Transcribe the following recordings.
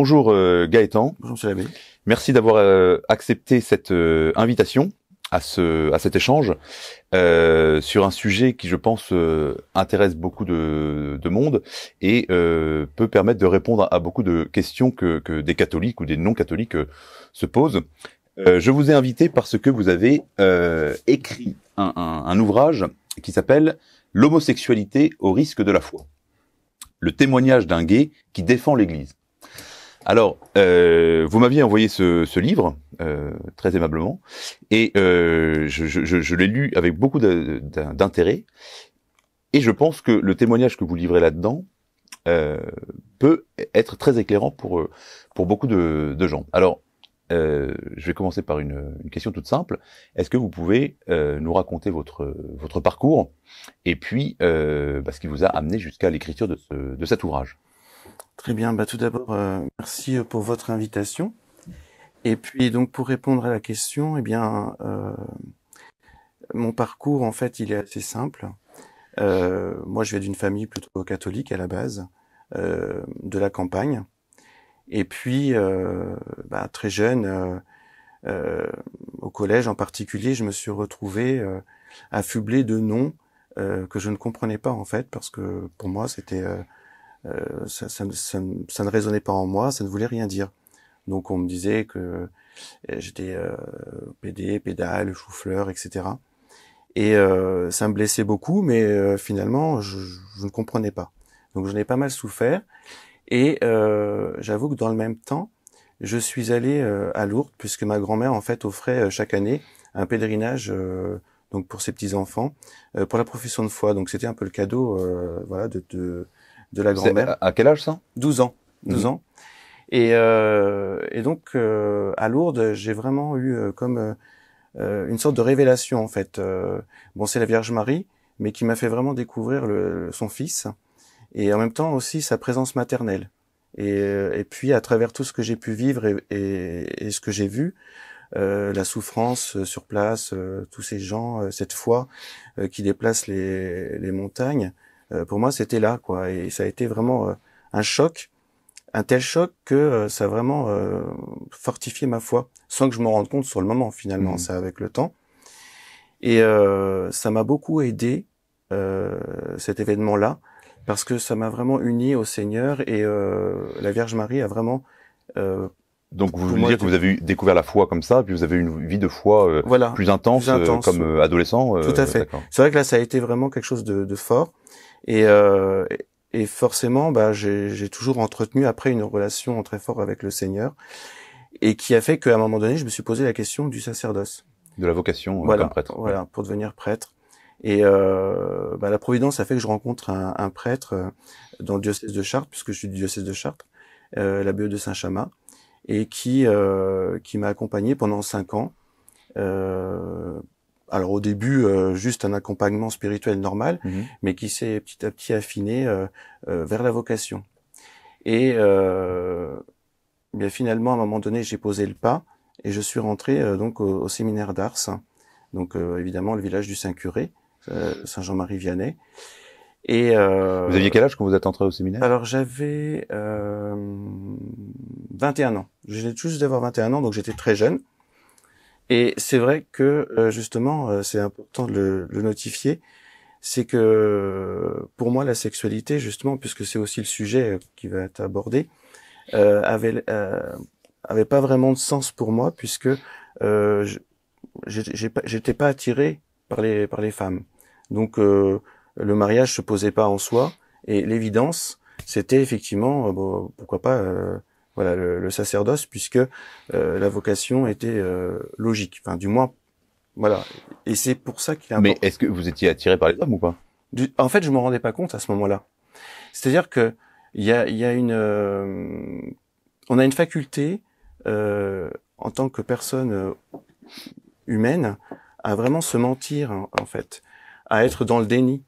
Bonjour euh, Gaëtan. Bonjour Merci d'avoir euh, accepté cette euh, invitation à ce à cet échange sur un sujet qui je pense intéresse beaucoup de, monde et peut permettre de répondre à, beaucoup de questions que, des catholiques ou des non catholiques se posent. je vous ai invité parce que vous avez écrit un, ouvrage qui s'appelle L'homosexualité au risque de la foi. Le témoignage d'un gay qui défend l'Église. Alors, euh, vous m'aviez envoyé ce, livre, euh, très aimablement, et euh, je, l'ai lu avec beaucoup d'intérêt, et je pense que le témoignage que vous livrez là-dedans peut être très éclairant pour, beaucoup de, gens. Alors, je vais commencer par une, question toute simple. Est-ce que vous pouvez nous raconter votre, votre parcours et puis bah, ce qui vous a amené jusqu'à l'écriture de, de cet ouvrage Très bien. Bah, tout d'abord, euh, merci euh, pour votre invitation. Et puis donc pour répondre à la question, eh bien euh, mon parcours en fait il est assez simple. moi je viens d'une famille plutôt catholique à la base, de la campagne. Et puis bah, très jeune, au collège en particulier, je me suis retrouvé affublé de noms que je ne comprenais pas en fait parce que pour moi c'était euh, ça, ne résonnait pas en moi, ça ne voulait rien dire. Donc on me disait que euh, j'étais euh, PD, pédale, chou-fleur, etc. Et euh, ça me blessait beaucoup, mais finalement je, ne comprenais pas. Donc j'en ai pas mal souffert. Et j'avoue que dans le même temps, je suis allé à Lourdes puisque ma grand-mère en fait offrait chaque année un pèlerinage donc pour ses petits enfants pour la profession de foi. Donc c'était un peu le cadeau voilà de, de de la grand-mère. À quel âge ça 12 ans. 12 mhm. ans. Et, euh, donc euh, à Lourdes, j'ai vraiment eu euh, comme une sorte de révélation en fait. bon, c'est la Vierge Marie, mais qui m'a fait vraiment découvrir son Fils et en même temps aussi sa présence maternelle. Et, puis à travers tout ce que j'ai pu vivre et, ce que j'ai vu, la souffrance sur place, tous ces gens, cette foi qui déplace les montagnes, euh, pour moi, c'était là, quoi. Et ça a été vraiment euh, un choc, un tel choc que euh, ça a vraiment fortifié ma foi, sans que je m'en rende compte sur le moment. Finalement, c'est mmh. avec le temps. Et ça m'a beaucoup aidé cet événement-là parce que ça m'a vraiment uni au Seigneur et la Vierge Marie a vraiment donc vous voulez dire que vous avez découvert la foi comme ça, puis vous avez eu une vie de foi plus intense, plus comme adolescent. Tout à fait. C'est vrai que là, ça a été vraiment quelque chose de, de fort. Euh, et, forcément, bah, j'ai toujours entretenu après une relation très forte avec le Seigneur, et qui a fait qu'à un moment donné, je me suis posé la question du sacerdoce. De la vocation euh, comme prêtre. Voilà, pour devenir prêtre. Et euh, bah, la Providence a fait que je rencontre un, prêtre dans le diocèse de Chartres, puisque je suis du diocèse de Chartres, euh, l'abbé de Saint-Chamas, et qui, qui m'a accompagné pendant cinq ans alors au début euh, juste un accompagnement spirituel normal, mhm. mais qui s'est petit à petit affiné euh, euh, vers la vocation. Et bien finalement, à un moment donné, j'ai posé le pas et je suis rentré donc au, séminaire d'Ars, donc évidemment le village du Saint-Curé, Saint Jean-Marie Vianney. Et vous aviez quel âge quand vous êtes entré au séminaire Alors j'avais 21 ans. J'ai juste d'avoir 21 ans, donc j'étais très jeune. Et c'est vrai que euh, justement, euh, c'est important de le, notifier, c'est que euh, pour moi la sexualité, justement, puisque c'est aussi le sujet qui va être abordé, euh, avait avait pas vraiment de sens pour moi puisque euh, j'étais pas attiré par les par les femmes. Donc le mariage se posait pas en soi et l'évidence c'était effectivement bon, pourquoi pas voilà le, sacerdoce, puisque euh, la vocation était euh, logique. Enfin, du moins, voilà. Et c'est pour ça qu'il est important. Mais est-ce que vous étiez attiré par les hommes ou pas En fait, je me rendais pas compte à ce moment-là. C'est-à-dire que il y a, y a, une, euh, on a une faculté en tant que personne humaine à vraiment se mentir hein, en fait, à être dans le déni.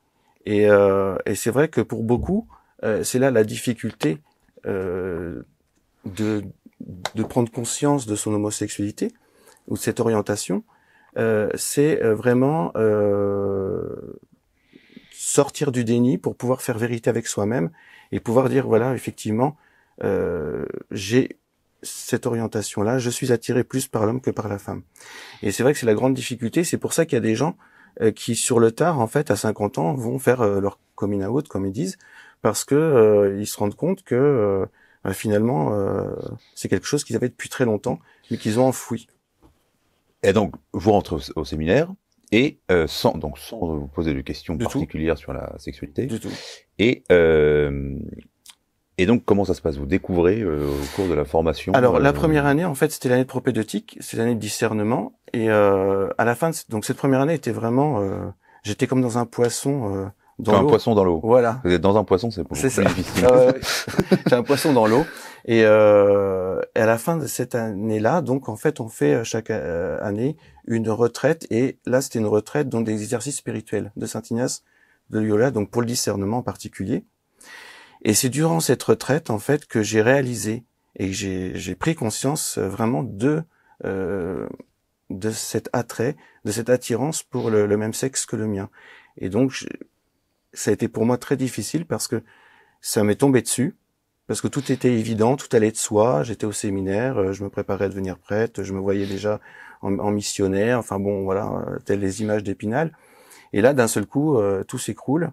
Et, et c'est vrai que pour beaucoup, c'est là la difficulté de, de prendre conscience de son homosexualité ou de cette orientation, euh, c'est euh, vraiment euh, sortir du déni pour pouvoir faire vérité avec soi-même et pouvoir dire voilà effectivement j'ai cette orientation-là, je suis attiré plus par l'homme que par la femme. Et c'est vrai que c'est la grande difficulté, c'est pour ça qu'il y a des gens qui sur le tard en fait à 50 ans vont faire leur coming out comme ils disent parce que ils se rendent compte que euh, finalement, euh, c'est quelque chose qu'ils avaient depuis très longtemps, mais qu'ils ont enfoui. Et donc, vous rentrez au, séminaire, et euh, sans donc sans vous poser de questions particulières sur la sexualité. Du tout. Et euh, et donc comment ça se passe Vous découvrez au cours de la formation Alors la première année, en fait, c'était l'année de propédeutique, c'est l'année de discernement, et à la fin, donc cette première année était vraiment, j'étais comme dans un poisson dans un poisson dans l'eau. Voilà. Vous êtes dans un poisson, c'est C'est ça. difficile. Euh, un poisson dans l'eau. Et, euh, à la fin de cette année-là, donc en fait, on fait euh, chaque euh, année une retraite. Et là, c'était une retraite donc des exercices spirituels de Saint Ignace de Loyola, donc pour le discernement en particulier. Et c'est durant cette retraite, en fait, que j'ai réalisé et j'ai pris conscience euh, vraiment de euh, de cet attrait, de cette attirance pour le, le même sexe que le mien. Et donc, ça a été pour moi très difficile parce que ça m'est tombé dessus, parce que tout était évident, tout allait de soi. J'étais au séminaire, euh, je me préparais à devenir prêtre, je me voyais déjà en, missionnaire. Enfin bon, voilà, euh, telles les images d'Épinal. Et là, d'un seul coup, euh, tout s'écroule.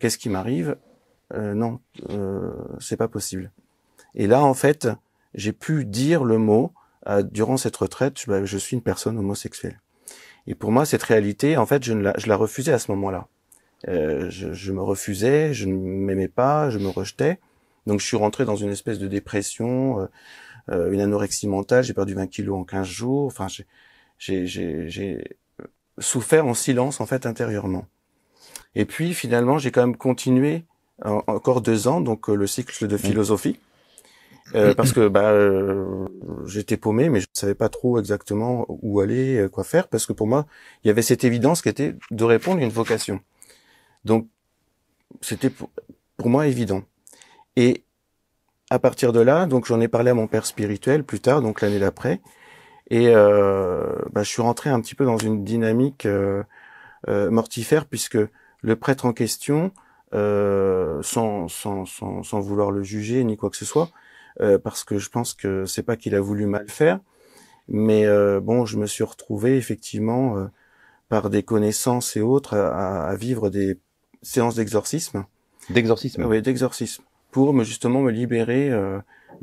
Qu'est-ce qui m'arrive Non, c'est pas possible. Et là, en fait, j'ai pu dire le mot durant cette retraite. Bah, je, suis une personne homosexuelle. Et pour moi, cette réalité, en fait, je, ne la, je la refusais à ce moment-là. Euh, je, me refusais, je ne m'aimais pas, je me rejetais. Donc je suis rentré dans une espèce de dépression, euh, euh, une anorexie mentale. J'ai perdu 20 kilos en 15 jours. Enfin, j'ai souffert en silence en fait intérieurement. Et puis finalement, j'ai quand même continué encore deux ans, donc le cycle de mmh. philosophie, mmh. parce que bah, j'étais paumé, mais je ne savais pas trop exactement où aller, quoi faire, parce que pour moi, il y avait cette évidence qui était de répondre à une vocation. Donc, c'était pour, moi évident. Et à partir de là, donc j'en ai parlé à mon père spirituel plus tard, donc l'année d'après, et euh, bah, je suis rentré un petit peu dans une dynamique euh, euh, mortifère puisque le prêtre en question, euh, sans, sans, sans, vouloir le juger ni quoi que ce soit, parce que je pense que c'est pas qu'il a voulu mal faire, mais bon, je me suis retrouvé effectivement par des connaissances et autres à, à vivre des séance d'exorcisme. D'exorcisme. Oui, d'exorcisme pour me, justement me libérer euh,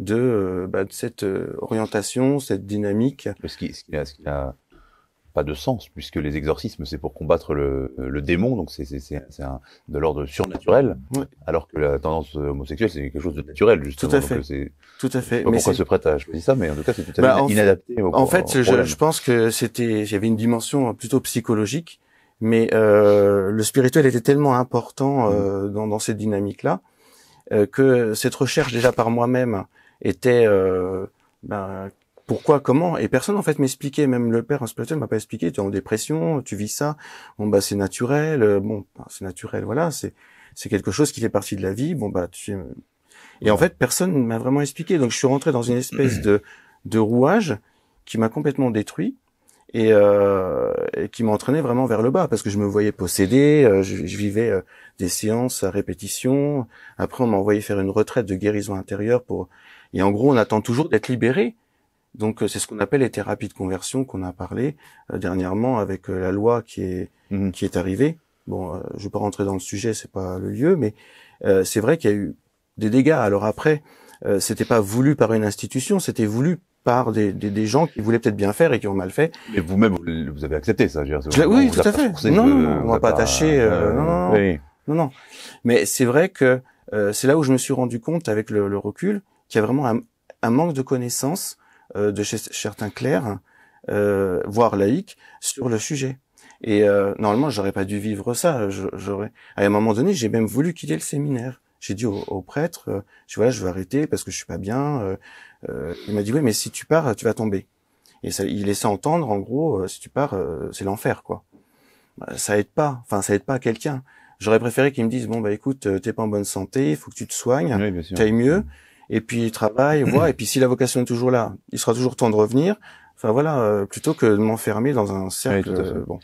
euh, bah, de, cette euh, orientation, cette dynamique. Ce qui, n'a pas de sens puisque les exorcismes c'est pour combattre le, démon, donc c'est de l'ordre surnaturel, alors que la tendance homosexuelle c'est quelque chose de naturel justement. Tout à fait. tout à fait. pas mais pourquoi se prête à choisir ça, mais en tout cas c'est tout à bah, fait inadapté. Au, en fait, je, je, pense que c'était, j'avais une dimension plutôt psychologique mais euh, le spirituel était tellement important euh, dans, cette dynamique-là euh, que cette recherche déjà par moi-même était ben, pourquoi, comment Et personne en fait m'expliquait, même le père en spirituel m'a pas expliqué. Tu es en dépression, tu vis ça. Bon bah c'est naturel. Bon c'est naturel, voilà. C'est c'est quelque chose qui fait partie de la vie. Bon bah tu. Et en fait personne m'a vraiment expliqué. Donc je suis rentré dans une espèce de de rouage qui m'a complètement détruit euh, et, qui m'entraînait vraiment vers le bas parce que je me voyais possédé, euh, je, vivais euh, des séances à répétition. Après, on m'a envoyé faire une retraite de guérison intérieure pour. Et en gros, on attend toujours d'être libéré. Donc, c'est ce qu'on appelle les thérapies de conversion qu'on a parlé dernièrement avec la loi qui est mhm. qui est arrivée. Bon, je vais pas rentrer dans le sujet, c'est pas le lieu, mais c'est vrai qu'il y a eu des dégâts. Alors après, c'était pas voulu par une institution, c'était voulu par des, des, gens qui voulaient peut-être bien faire et qui ont mal fait. Mais vous-même, vous, avez accepté ça, je veux dire, Oui, tout à fait. Non, non, on va pas attacher. Euh, euh, non, non, Mais c'est vrai que euh, c'est là où je me suis rendu compte, avec le, recul, qu'il y a vraiment un, manque de connaissances de chez certains clercs, voire laïcs, sur le sujet. Et normalement, j'aurais pas dû vivre ça. J'aurais. À un moment donné, j'ai même voulu quitter le séminaire j'ai dit au, prêtre, euh, je voilà, je veux arrêter parce que je suis pas bien. Euh, euh, il m'a dit oui, mais si tu pars, tu vas tomber. Et ça, il laissait entendre, en gros, si tu pars, c'est l'enfer, quoi. Bah, ça aide pas. Enfin, ça aide pas quelqu'un. J'aurais préféré qu'il me dise, bon bah écoute, t'es pas en bonne santé, il faut que tu te soignes, tu t'ailles mieux. Mm. Et puis travaille, voilà. et puis si la vocation est toujours là, il sera toujours temps de revenir. Enfin voilà, euh, plutôt que de m'enfermer dans un cercle. Euh, bon.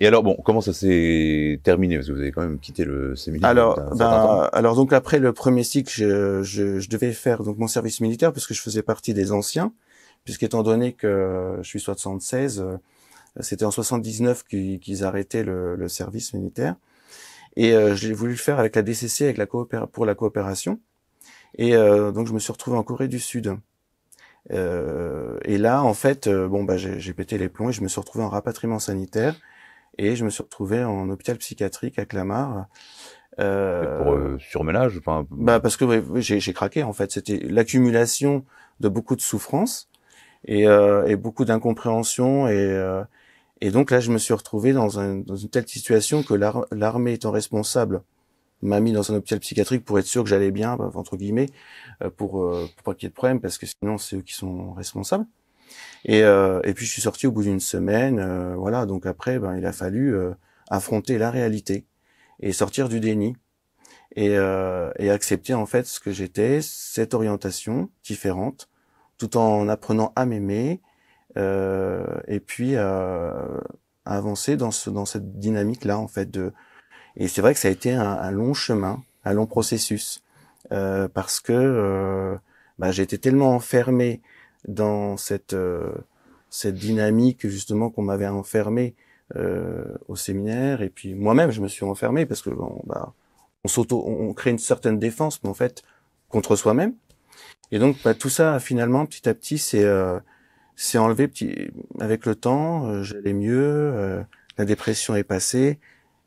Et alors bon, comment ça s'est terminé parce que vous avez quand même quitté le séminaire. Alors, ben, alors donc après le premier cycle, je, je, je, devais faire donc mon service militaire parce que je faisais partie des anciens, puisqu'étant donné que je suis 76, euh, c'était en 79 qu'ils arrêtaient le, le, service militaire, et euh, je voulu le faire avec la DCC, avec la pour la coopération, et donc je me suis retrouvé en Corée du Sud. Euh, et là, en fait, euh, bon bah j'ai pété les plombs et je me suis retrouvé en rapatriement sanitaire et je me suis retrouvé en hôpital psychiatrique à Clamart. Euh, pour euh, surménage, enfin. Bah parce que j'ai craqué en fait. C'était l'accumulation de beaucoup de souffrances et, euh, et beaucoup d'incompréhension et et donc là je me suis retrouvé dans, dans une telle situation que l'armée étant responsable m'a mis dans un hôpital psychiatrique pour être sûr que j'allais bien, bah, entre guillemets, euh, pour, euh, pour pas qu'il y ait de problème, parce que sinon c'est eux qui sont responsables. Et, euh, et puis je suis sorti au bout d'une semaine, voilà. Donc après, ben il a fallu affronter la réalité et sortir du déni et, et accepter en fait ce que j'étais, cette orientation différente, tout en apprenant à m'aimer et puis à avancer dans ce dans cette dynamique là en fait de et c'est vrai que ça a été un, un long chemin, un long processus, euh, parce que euh, bah, j'étais tellement enfermé dans cette euh, cette dynamique justement qu'on m'avait enfermé euh, au séminaire, et puis moi-même je me suis enfermé parce que bon, bah, on s'auto, on, crée une certaine défense, mais en fait contre soi-même. Et donc bah, tout ça finalement petit à petit c'est euh, c'est enlevé petit avec le temps, j'allais mieux, la dépression est passée,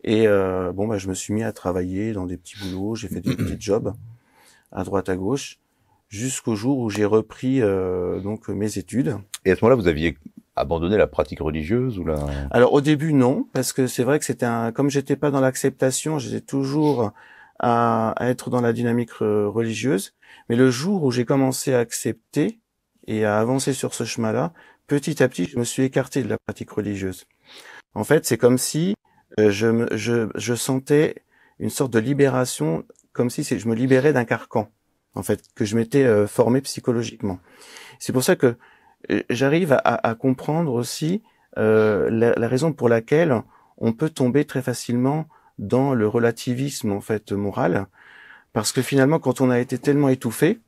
et euh, bon, bah, je me suis mis à travailler dans des petits boulots, j'ai fait des petits jobs à droite à gauche, jusqu'au jour où j'ai repris euh, donc mes études. Et à ce moment-là, vous aviez abandonné la pratique religieuse ou la Alors au début non, parce que c'est vrai que c'était un comme j'étais pas dans l'acceptation, j'étais toujours à, à, être dans la dynamique euh, religieuse. Mais le jour où j'ai commencé à accepter et à avancer sur ce chemin-là, petit à petit, je me suis écarté de la pratique religieuse. En fait, c'est comme si euh, je, me, je, je sentais une sorte de libération, comme si je me libérais d'un carcan, en fait, que je m'étais euh, formé psychologiquement. C'est pour ça que euh, j'arrive à, à, comprendre aussi la, raison pour laquelle on peut tomber très facilement dans le relativisme en fait moral, parce que finalement, quand on a été tellement étouffé,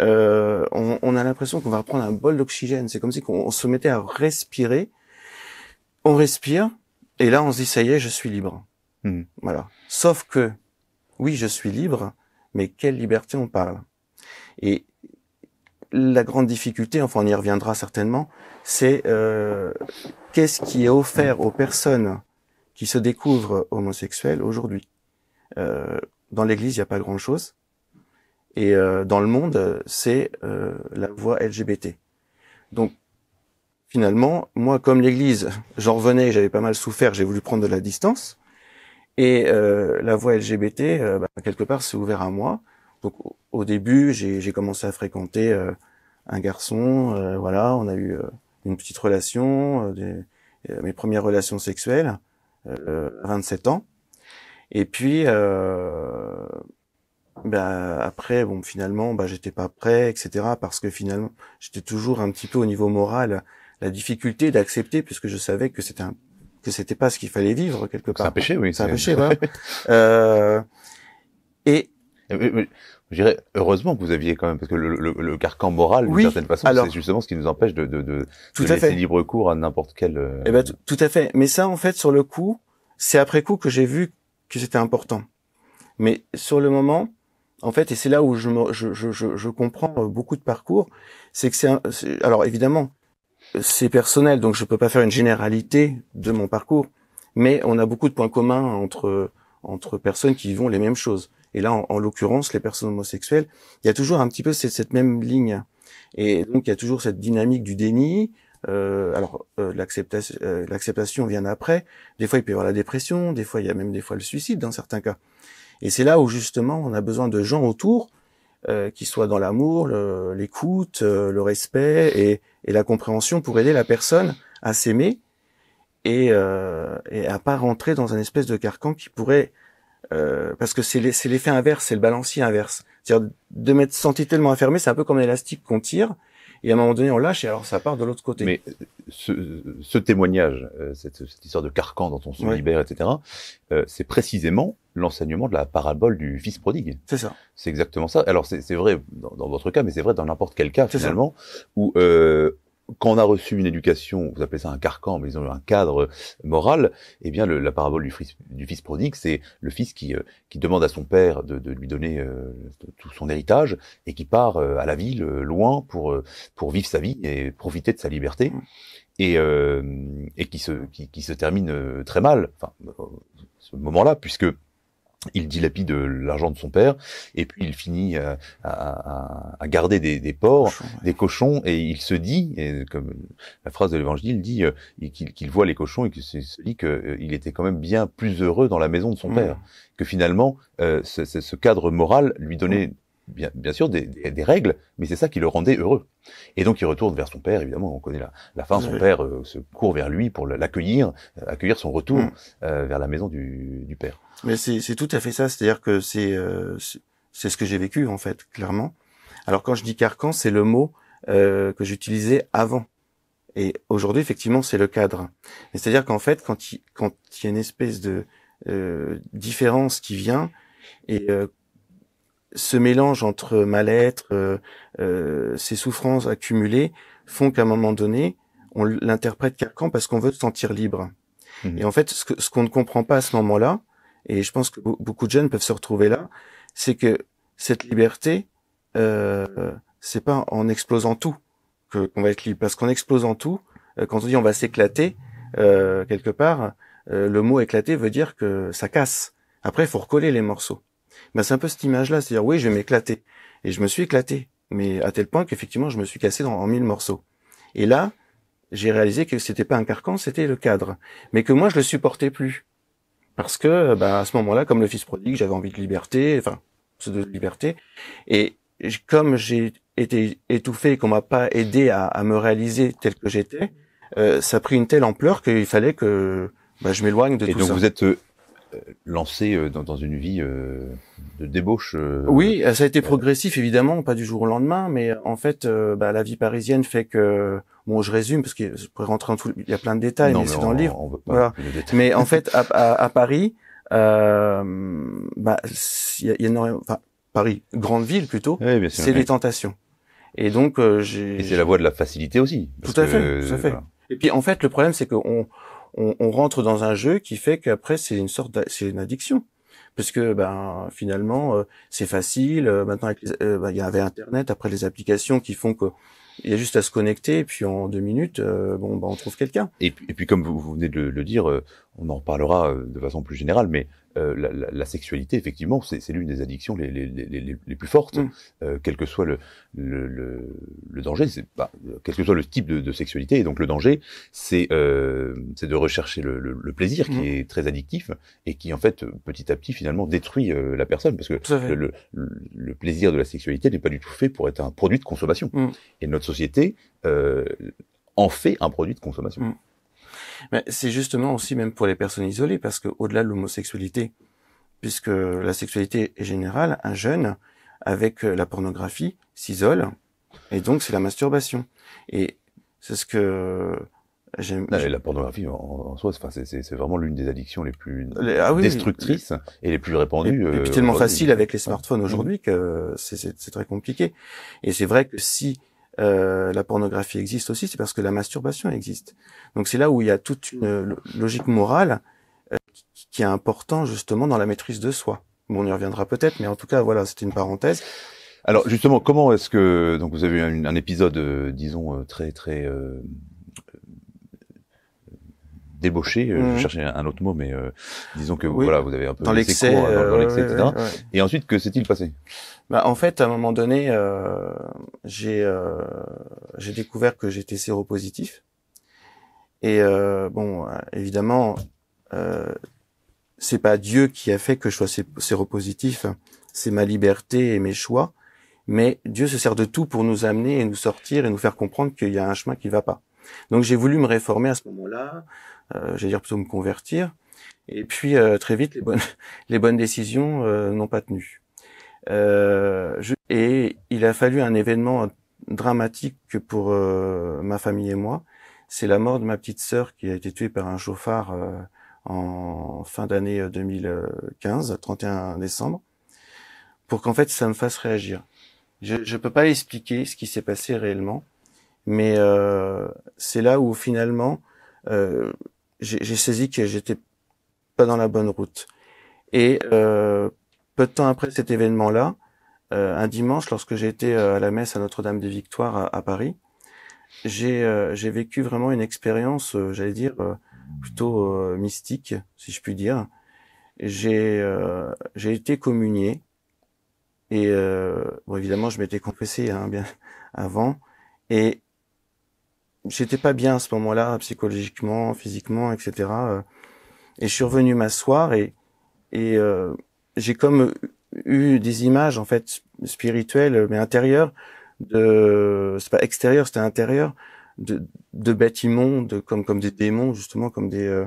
on, on, a l'impression qu'on va reprendre un bol d'oxygène. C'est comme si qu'on on se mettait à respirer. On respire, et là, on se dit, ça y est, je suis libre. Hmm. Voilà. Sauf que, oui, je suis libre, mais quelle liberté on parle Et la grande difficulté, enfin on y reviendra certainement, c'est euh, qu'est-ce qui est offert aux personnes qui se découvrent homosexuelles aujourd'hui. Euh, dans l'Église, il n'y a pas grand-chose. Et euh, dans le monde, c'est euh, la voie LGBT. Donc finalement, moi, comme l'Église, j'en revenais, j'avais pas mal souffert, j'ai voulu prendre de la distance. Et euh, la voie LGBT, euh, bah, quelque part, s'est ouverte à moi. Donc, au début, j'ai commencé à fréquenter euh, un garçon. voilà, on a eu une petite relation, mes premières relations sexuelles, à 27 ans. Et puis, ben après, bon, finalement, bah, j'étais pas prêt, etc. Parce que finalement, j'étais toujours un petit peu au niveau moral la difficulté d'accepter, puisque je savais que c'était un que c'était pas ce qu'il fallait vivre quelque part. C'est un péché, oui. C'est un péché, euh, et je dirais heureusement que vous aviez quand même parce que le, le, carcan moral d'une certaine façon c'est justement ce qui nous empêche de de, de, laisser libre cours à n'importe quel. Euh, eh ben tout à fait. Mais ça en fait sur le coup, c'est après coup que j'ai vu que c'était important. Mais sur le moment, en fait, et c'est là où je, je, je, je, comprends beaucoup de parcours, c'est que c'est alors évidemment c'est personnel, donc je ne peux pas faire une généralité de mon parcours, mais on a beaucoup de points communs entre entre personnes qui vivent les mêmes choses. Et là, en, l'occurrence, les personnes homosexuelles, il y a toujours un petit peu cette, même ligne. Et donc, il y a toujours cette dynamique du déni. Euh, alors, euh, l'acceptation, euh, l'acceptation vient après. Des fois, il peut y avoir la dépression. Des fois, il y a même des fois le suicide dans certains cas. Et c'est là où justement, on a besoin de gens autour euh, qui soit dans l'amour, l'écoute, euh, le, respect et, la compréhension pour aider la personne à s'aimer et, euh, et à pas rentrer dans un espèce de carcan qui pourrait euh, parce que c'est l'effet inverse, c'est le balancier inverse. C'est-à-dire de mettre sentir tellement enfermé, c'est un peu comme un élastique qu'on tire et à un moment donné, on lâche et alors ça part de l'autre côté. Mais ce, témoignage, euh, cette, histoire de carcan dont on se libère, etc., euh, c'est précisément l'enseignement de la parabole du fils prodigue. C'est ça. C'est exactement ça. Alors c'est vrai dans, votre cas, mais c'est vrai dans n'importe quel cas finalement, où euh, quand on a reçu une éducation, vous appelez ça un carcan, mais ils ont un cadre euh, moral, eh bien la parabole du fils, du fils prodigue, c'est le fils qui, euh, qui demande à son père de, de lui donner euh, tout son héritage et qui part à la ville, loin, pour, pour vivre sa vie et profiter de sa liberté, et, et qui, se, qui se termine très mal, enfin, ce moment-là, puisque il dilapide euh, l'argent de son père et puis il finit euh, à, garder des, des porcs, des cochons et il se dit, comme la phrase de l'évangile dit, euh, qu'il voit les cochons et qu'il se dit qu'il était quand même bien plus heureux dans la maison de son mm. père, que finalement euh, ce, cadre moral lui donnait mm bien, bien sûr des, des, règles, mais c'est ça qui le rendait heureux. Et donc il retourne vers son père, évidemment, on connaît la, la fin, son père euh, se court vers lui pour l'accueillir, euh, accueillir son retour mm. euh, vers la maison du, du père. Mais c'est tout à fait ça, c'est-à-dire que euh, c'est c'est ce que j'ai vécu en fait, clairement. Alors quand je dis carcan, c'est le mot que j'utilisais avant. Et aujourd'hui, effectivement, c'est le cadre. C'est-à-dire qu'en fait, quand il, quand il y a une espèce de différence qui vient, et ce mélange entre mal-être, euh, euh, ces souffrances accumulées, font qu'à un moment donné, on l'interprète carcan parce qu'on veut se sentir libre. Mmh. Et en fait, ce, qu'on ne comprend pas à ce moment-là, et je pense que beaucoup de jeunes peuvent se retrouver là, c'est que cette liberté, euh, c'est pas en explosant tout que qu'on va être libre, parce qu'en explosant tout, euh, quand on dit on va s'éclater quelque part, le mot éclater veut dire que ça casse. Après, il faut recoller les morceaux ben, c'est un peu cette image-là, c'est-à-dire oui, je vais m'éclater. Et je me suis éclaté, mais à tel point qu'effectivement, je me suis cassé dans, en mille morceaux. Et là, j'ai réalisé que c'était pas un carcan, c'était le cadre, mais que moi, je le supportais plus. Parce que, bah à ce moment-là, comme le fils prodigue, j'avais envie de liberté, enfin, de liberté. Et comme j'ai été étouffé et qu'on m'a pas aidé à, me réaliser tel que j'étais, euh, ça a pris une telle ampleur qu'il fallait que bah, je m'éloigne de tout ça. vous êtes euh, lancé euh, dans, une vie euh, de débauche. Euh, oui, ça a été progressif évidemment, pas du jour au lendemain, mais en fait, bah, la vie parisienne fait que bon, je résume parce que je pourrais rentrer dans il y a plein de détails, mais, c'est dans le livre. Mais en fait, à, Paris, euh, bah, il y a, enfin, Paris, grande ville plutôt, c'est les tentations. Et donc, j'ai. c'est la voie de la facilité aussi. tout à fait, Et puis, en fait, le problème, c'est que on, rentre dans un jeu qui fait qu'après c'est une sorte, c'est une addiction. Parce que ben finalement euh, c'est facile. Euh, maintenant euh, ben, il y avait Internet, après les applications qui font qu'il y a juste à se connecter et puis en deux minutes, bon ben, on trouve quelqu'un. Et, puis comme vous, venez de le dire, on en parlera euh, de façon plus générale, mais euh, la, sexualité, effectivement, c'est l'une des addictions les, plus fortes, mm. euh, quel que soit le, le, le, danger, bah, quel que soit le type de, sexualité. Et donc le danger, c'est de rechercher le, plaisir qui mm. est très addictif et qui, en fait, petit à petit, finalement, détruit la personne, parce que le, plaisir de la sexualité n'est pas du tout fait pour être un produit de consommation. Mm. Et notre société en fait un produit de consommation. C'est justement aussi même pour les personnes isolées, parce que au delà de l'homosexualité, puisque la sexualité est générale, un jeune, avec euh, la pornographie, s'isole, et donc c'est la masturbation. Et c'est ce que euh, j'aime. La pornographie en, soi, c'est vraiment l'une des addictions les plus ah destructrices et les plus répandues. Euh, tellement facile avec les smartphones aujourd'hui que c'est très compliqué. Et c'est vrai que si euh, la pornographie existe aussi, c'est parce que la masturbation existe. Donc c'est là où il y a toute une euh, logique morale euh, qui est important justement dans la maîtrise de soi. Bon, on y reviendra peut-être, mais en tout cas, voilà, c'est une parenthèse. Alors justement, comment est-ce que donc vous avez eu un, épisode, disons très très débauché, euh, je mhm. cherchais un autre mot, mais euh, disons que voilà, vous avez un peu dans l'excès, dans, euh, l'excès, etc. Et ensuite, que s'est-il passé bah, en fait, à un moment donné, j'ai j'ai découvert que j'étais séropositif. Et bon, évidemment, c'est pas Dieu qui a fait que je sois séropositif, c'est ma liberté et mes choix. Mais Dieu se sert de tout pour nous amener et nous sortir et nous faire comprendre qu'il y a un chemin qui va pas. Donc j'ai voulu me réformer à ce moment-là. Euh, j'allais dire plutôt me convertir. Et puis euh, très vite, les bonnes, les bonnes décisions euh, n'ont pas tenu. et il a fallu un événement dramatique pour ma famille et moi. C'est la mort de ma petite sœur qui a été tuée par un chauffard en fin d'année 2015, 31 décembre, pour qu'en fait ça me fasse réagir. Je ne peux pas expliquer ce qui s'est passé réellement, mais euh, c'est là où finalement euh, j'ai saisi que j'étais pas dans la bonne route. Et euh, peu de temps après cet événement-là, euh, un dimanche, lorsque j'étais euh, à la messe à Notre-Dame des Victoires à, Paris, j'ai j'ai vécu vraiment une expérience, j'allais dire plutôt mystique, si je puis dire. J'ai j'ai été communié et évidemment je m'étais confessé hein, bien avant et j'étais pas bien à ce moment-là, psychologiquement, physiquement, etc. Euh, et je suis revenu m'asseoir et, et euh, j'ai comme eu des images en fait spirituelles mais intérieures de c'est pas extérieur c'était intérieur de, de bâtiments de comme comme des démons justement comme des euh,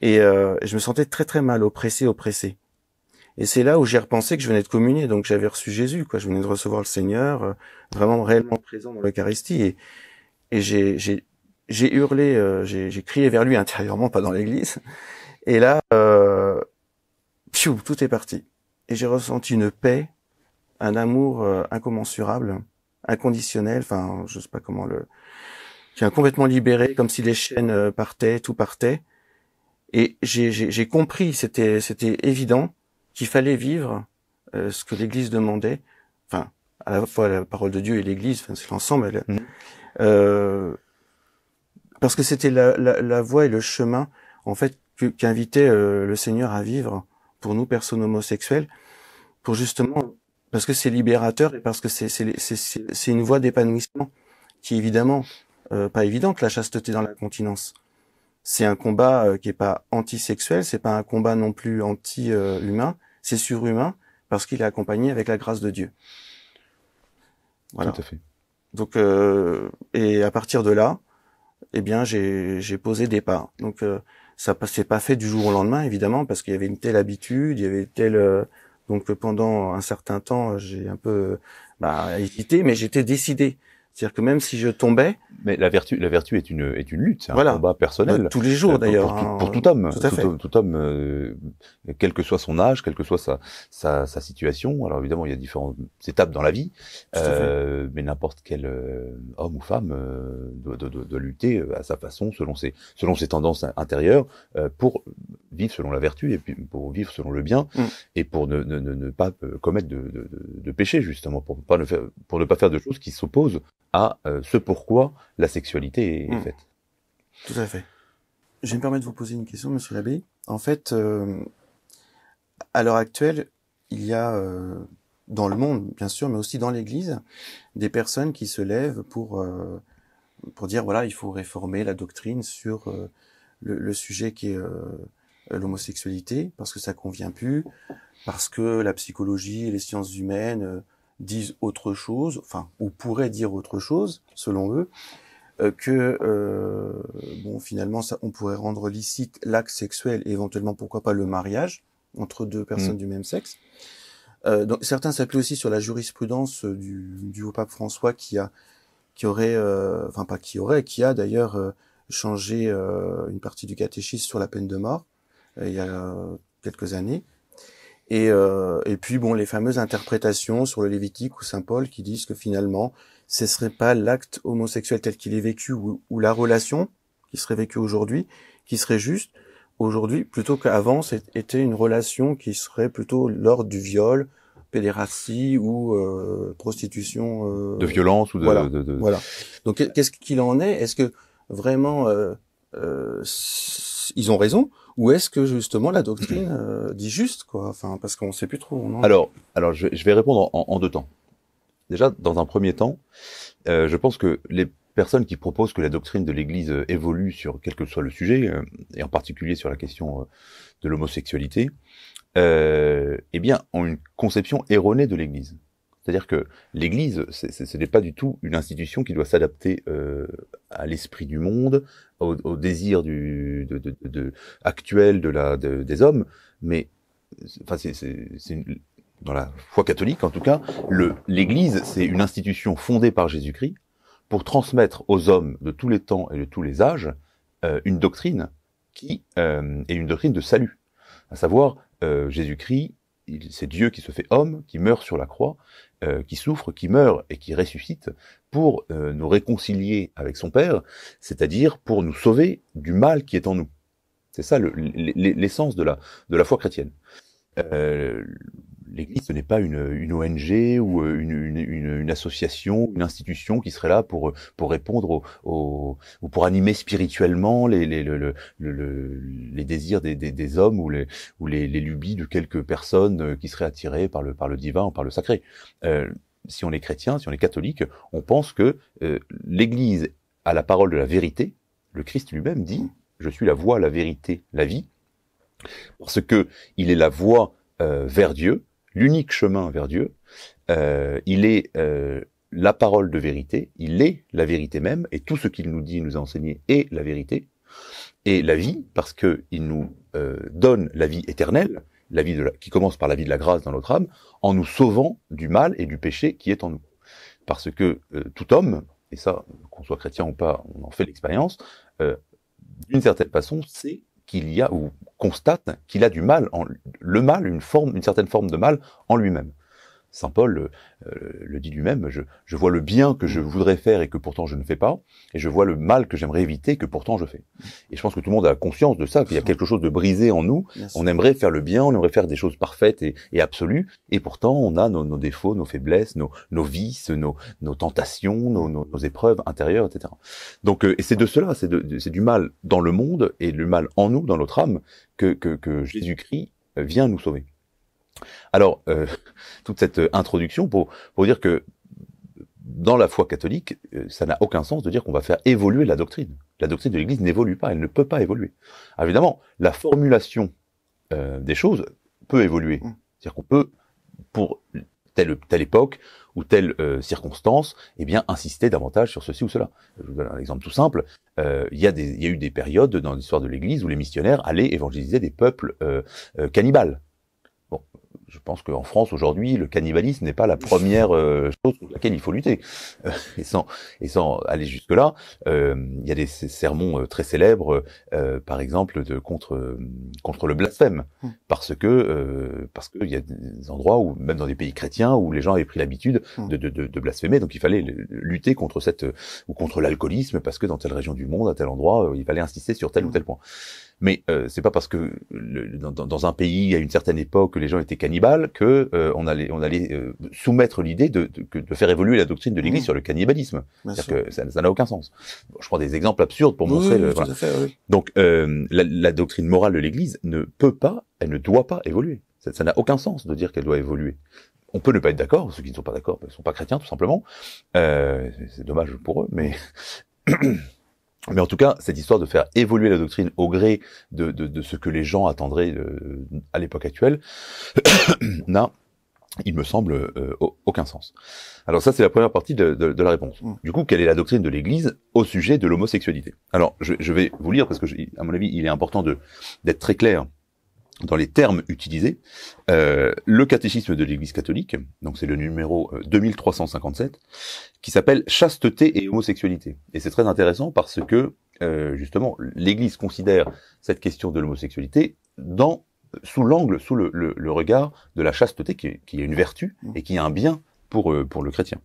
et je me sentais très très mal oppressé oppressé et c'est là où j'ai repensé que je venais de communier donc j'avais reçu Jésus quoi je venais de recevoir le Seigneur vraiment réellement présent dans l'Eucharistie et, et j'ai j'ai hurlé, euh, j'ai crié vers lui intérieurement, pas dans l'église. Et là, euh, tout est parti. Et j'ai ressenti une paix, un amour euh, incommensurable, inconditionnel. Enfin, je sais pas comment le, qui a complètement libéré, comme si les chaînes euh, partaient, tout partait. Et j'ai compris, c'était c'était évident qu'il fallait vivre euh, ce que l'Église demandait. Enfin, à la fois la parole de Dieu et l'Église, enfin, c'est l'ensemble. Mmh. Euh, parce que c'était la, la, la, voie et le chemin en fait qu'invitait euh, le Seigneur à vivre pour nous personnes homosexuelles, pour justement parce que c'est libérateur et parce que c'est c'est une voie d'épanouissement qui est évidemment euh, pas évidente la chasteté dans la continence. C'est un combat euh, qui est pas antisexuel, c'est pas un combat non plus anti-humain, c'est surhumain parce qu'il est accompagné avec la grâce de Dieu. Voilà. Tout à fait. Donc, euh, et à partir de là, eh bien, j'ai posé des pas. Donc, euh, ça s'est pas fait du jour au lendemain, évidemment, parce qu'il y avait une telle habitude, il y avait tel... Euh, donc, pendant un certain temps, j'ai un peu bah, hésité, mais j'étais décidé. C'est-à-dire que même si je tombais, mais la vertu, la vertu est une est une lutte, c'est un combat personnel. tous les jours euh, d'ailleurs. Pour, tout hein, homme, tout, homme, euh, quel que soit son âge, quel que soit sa, sa, sa situation. Alors évidemment, il y a différentes étapes dans la vie, euh, mais n'importe quel homme ou femme doit, doit, doit, lutter à sa façon, selon ses selon ses tendances intérieures, pour vivre selon la vertu et puis pour vivre selon le bien mm. et pour ne, ne, ne, pas commettre de, de, de, péché justement pour pas faire, pour ne pas faire de choses qui s'opposent à euh, ce pourquoi la sexualité est, hmm. faite. Tout à fait. Je vais me permettre de vous poser une question, Monsieur l'abbé. En fait, euh, à l'heure actuelle, il y a euh, dans le monde, bien sûr, mais aussi dans l'Église, des personnes qui se lèvent pour pour dire voilà, il faut réformer la doctrine sur le, sujet qui est l'homosexualité parce que ça convient plus, parce que la psychologie et les sciences humaines disent autre chose, enfin, ou pourraient dire autre chose, selon eux, euh, que euh, bon, finalement, ça, on pourrait rendre licite l'acte sexuel et éventuellement, pourquoi pas, le mariage entre deux personnes mm. du même sexe. Euh, donc, certains s'appuient aussi sur la jurisprudence du, pape François qui a, qui aurait, enfin pas qui aurait, qui a d'ailleurs changé une partie du catéchisme sur la peine de mort il y a quelques années. Et, euh, et puis bon, les fameuses interprétations sur le Lévitique ou Saint Paul qui disent que finalement, ce serait pas l'acte homosexuel tel qu'il est vécu ou, la relation qui serait vécue aujourd'hui qui serait juste aujourd'hui plutôt qu'avant c'était une relation qui serait plutôt l'ordre du viol, pédératie ou euh, prostitution euh, de violence ou de voilà. voilà. Donc qu'est-ce qu'il en est Est-ce que vraiment euh, euh, ils ont raison ou est-ce que justement la doctrine euh, dit juste quoi Enfin, parce qu'on ne sait plus trop. Non alors, alors je, vais répondre en, deux temps. Déjà, dans un premier temps, euh, je pense que les personnes qui proposent que la doctrine de l'Église évolue sur quel que soit le sujet, et en particulier sur la question de l'homosexualité, eh bien, ont une conception erronée de l'Église. C'est-à-dire que l'Église, ce n'est pas du tout une institution qui doit s'adapter euh, à l'esprit du monde, au, désir du, de, de, actuel de la, des hommes, mais enfin, c'est dans la foi catholique en tout cas, l'Église, c'est une institution fondée par Jésus-Christ pour transmettre aux hommes de tous les temps et de tous les âges euh, une doctrine qui euh, est une doctrine de salut, à savoir Jésus-Christ c'est Dieu qui se fait homme, qui meurt sur la croix, euh, qui souffre, qui meurt et qui ressuscite pour euh, nous réconcilier avec son Père, c'est-à-dire pour nous sauver du mal qui est en nous. C'est ça l'essence de, la, de la foi chrétienne. Euh, l'Église, ce n'est pas une, une, ONG ou euh, une, une, une, association, une institution qui serait là pour, pour répondre au, ou pour animer spirituellement les, les, les désirs des, des, des, hommes ou les, ou les, les, lubies de quelques personnes euh, qui seraient attirées par le, par le divin ou par le sacré. Euh, si on est chrétien, si on est catholique, on pense que euh, l'Église a la parole de la vérité. Le Christ lui-même dit Je suis la voie, la vérité, la vie, parce que il est la voie vers Dieu, l'unique chemin vers Dieu. Euh, il est euh, la parole de vérité, il est la vérité même, et tout ce qu'il nous dit, nous a enseigné, est la vérité, et la vie, parce que il nous euh, donne la vie éternelle, la vie de qui commence par la vie de la grâce dans notre âme, en nous sauvant du mal et du péché qui est en nous. Parce que tout homme, et ça, qu'on soit chrétien ou pas, on en fait l'expérience, d'une certaine façon, c'est qu'il y a, ou constate qu'il a du mal, en, le mal, une forme, une certaine forme de mal en lui-même. Saint Paul euh, euh, le, dit lui-même, je, vois le bien que je mm. voudrais faire et que pourtant je ne fais pas, et je vois le mal que j'aimerais éviter que pourtant je fais. Et je pense que tout le monde a conscience de ça, qu'il y a quelque chose de brisé en nous. On aimerait faire le bien, on aimerait faire des choses parfaites et, et absolues, et pourtant on a nos, défauts, nos faiblesses, nos, vices, nos, tentations, nos, épreuves intérieures, etc. Donc euh, et c'est de cela, c'est du mal dans le monde et du mal en nous, dans notre âme, que, que, que Jésus-Christ vient nous sauver. Alors, euh, toute cette euh, introduction pour, pour dire que dans la foi catholique, euh, ça n'a aucun sens de dire qu'on va faire évoluer la doctrine. La doctrine de l'Église n'évolue pas, elle ne peut pas évoluer. évidemment, la formulation des choses peut évoluer. Mm. C'est-à-dire qu'on peut, pour telle, telle époque ou telle circonstance, eh bien, insister davantage sur ceci ou cela. Je vous donne un exemple tout simple. il, y a y, a eu des périodes dans l'histoire de l'Église où les missionnaires allaient évangéliser des peuples cannibales. Bon, je pense qu'en France aujourd'hui, le cannibalisme n'est pas la première euh, chose contre laquelle il faut lutter. Euh, et, sans, et sans aller jusque là, euh, il y a des sermons très célèbres, par exemple de contre contre le blasphème, hmm. parce que euh, parce qu'il y a des endroits où même dans des pays chrétiens où les gens avaient pris l'habitude hmm. de, de, de, de, blasphémer, donc il fallait lutter contre cette ou contre l'alcoolisme parce que dans telle région du monde, à tel endroit, il fallait insister sur tel ou hmm. tel point. Mais euh, c'est pas parce que dans, dans, un pays à une certaine époque les gens étaient cannibales que euh, on allait on allait euh, soumettre l'idée de, de, de, faire évoluer la doctrine de l'Église mmh. sur le cannibalisme. Que ça n'a aucun sens. je prends des exemples absurdes pour montrer. le, voilà. Donc euh, la, la, doctrine morale de l'Église ne peut pas, elle ne doit pas évoluer. Ça n'a aucun sens de dire qu'elle doit évoluer. On peut ne pas être d'accord, ceux qui ne sont pas d'accord ne ben, sont pas chrétiens tout simplement. c'est dommage pour eux, mais Mais en tout cas, cette histoire de faire évoluer la doctrine au gré de, ce que les gens attendraient euh, à l'époque actuelle n'a, il me semble, euh, aucun sens. Alors ça, c'est la première partie de, la réponse. Mm. Du coup, quelle est la doctrine de l'Église au sujet de l'homosexualité Alors, je, vais vous lire parce que, à mon avis, il est important d'être très clair dans les termes utilisés, euh, le catéchisme de l'Église catholique, donc c'est le numéro 2357, euh, qui s'appelle Chasteté et homosexualité. Et c'est très intéressant parce que euh, justement l'Église considère cette question de l'homosexualité sous l'angle, sous le, regard de la chasteté qui est, une vertu et qui est un bien pour pour le chrétien.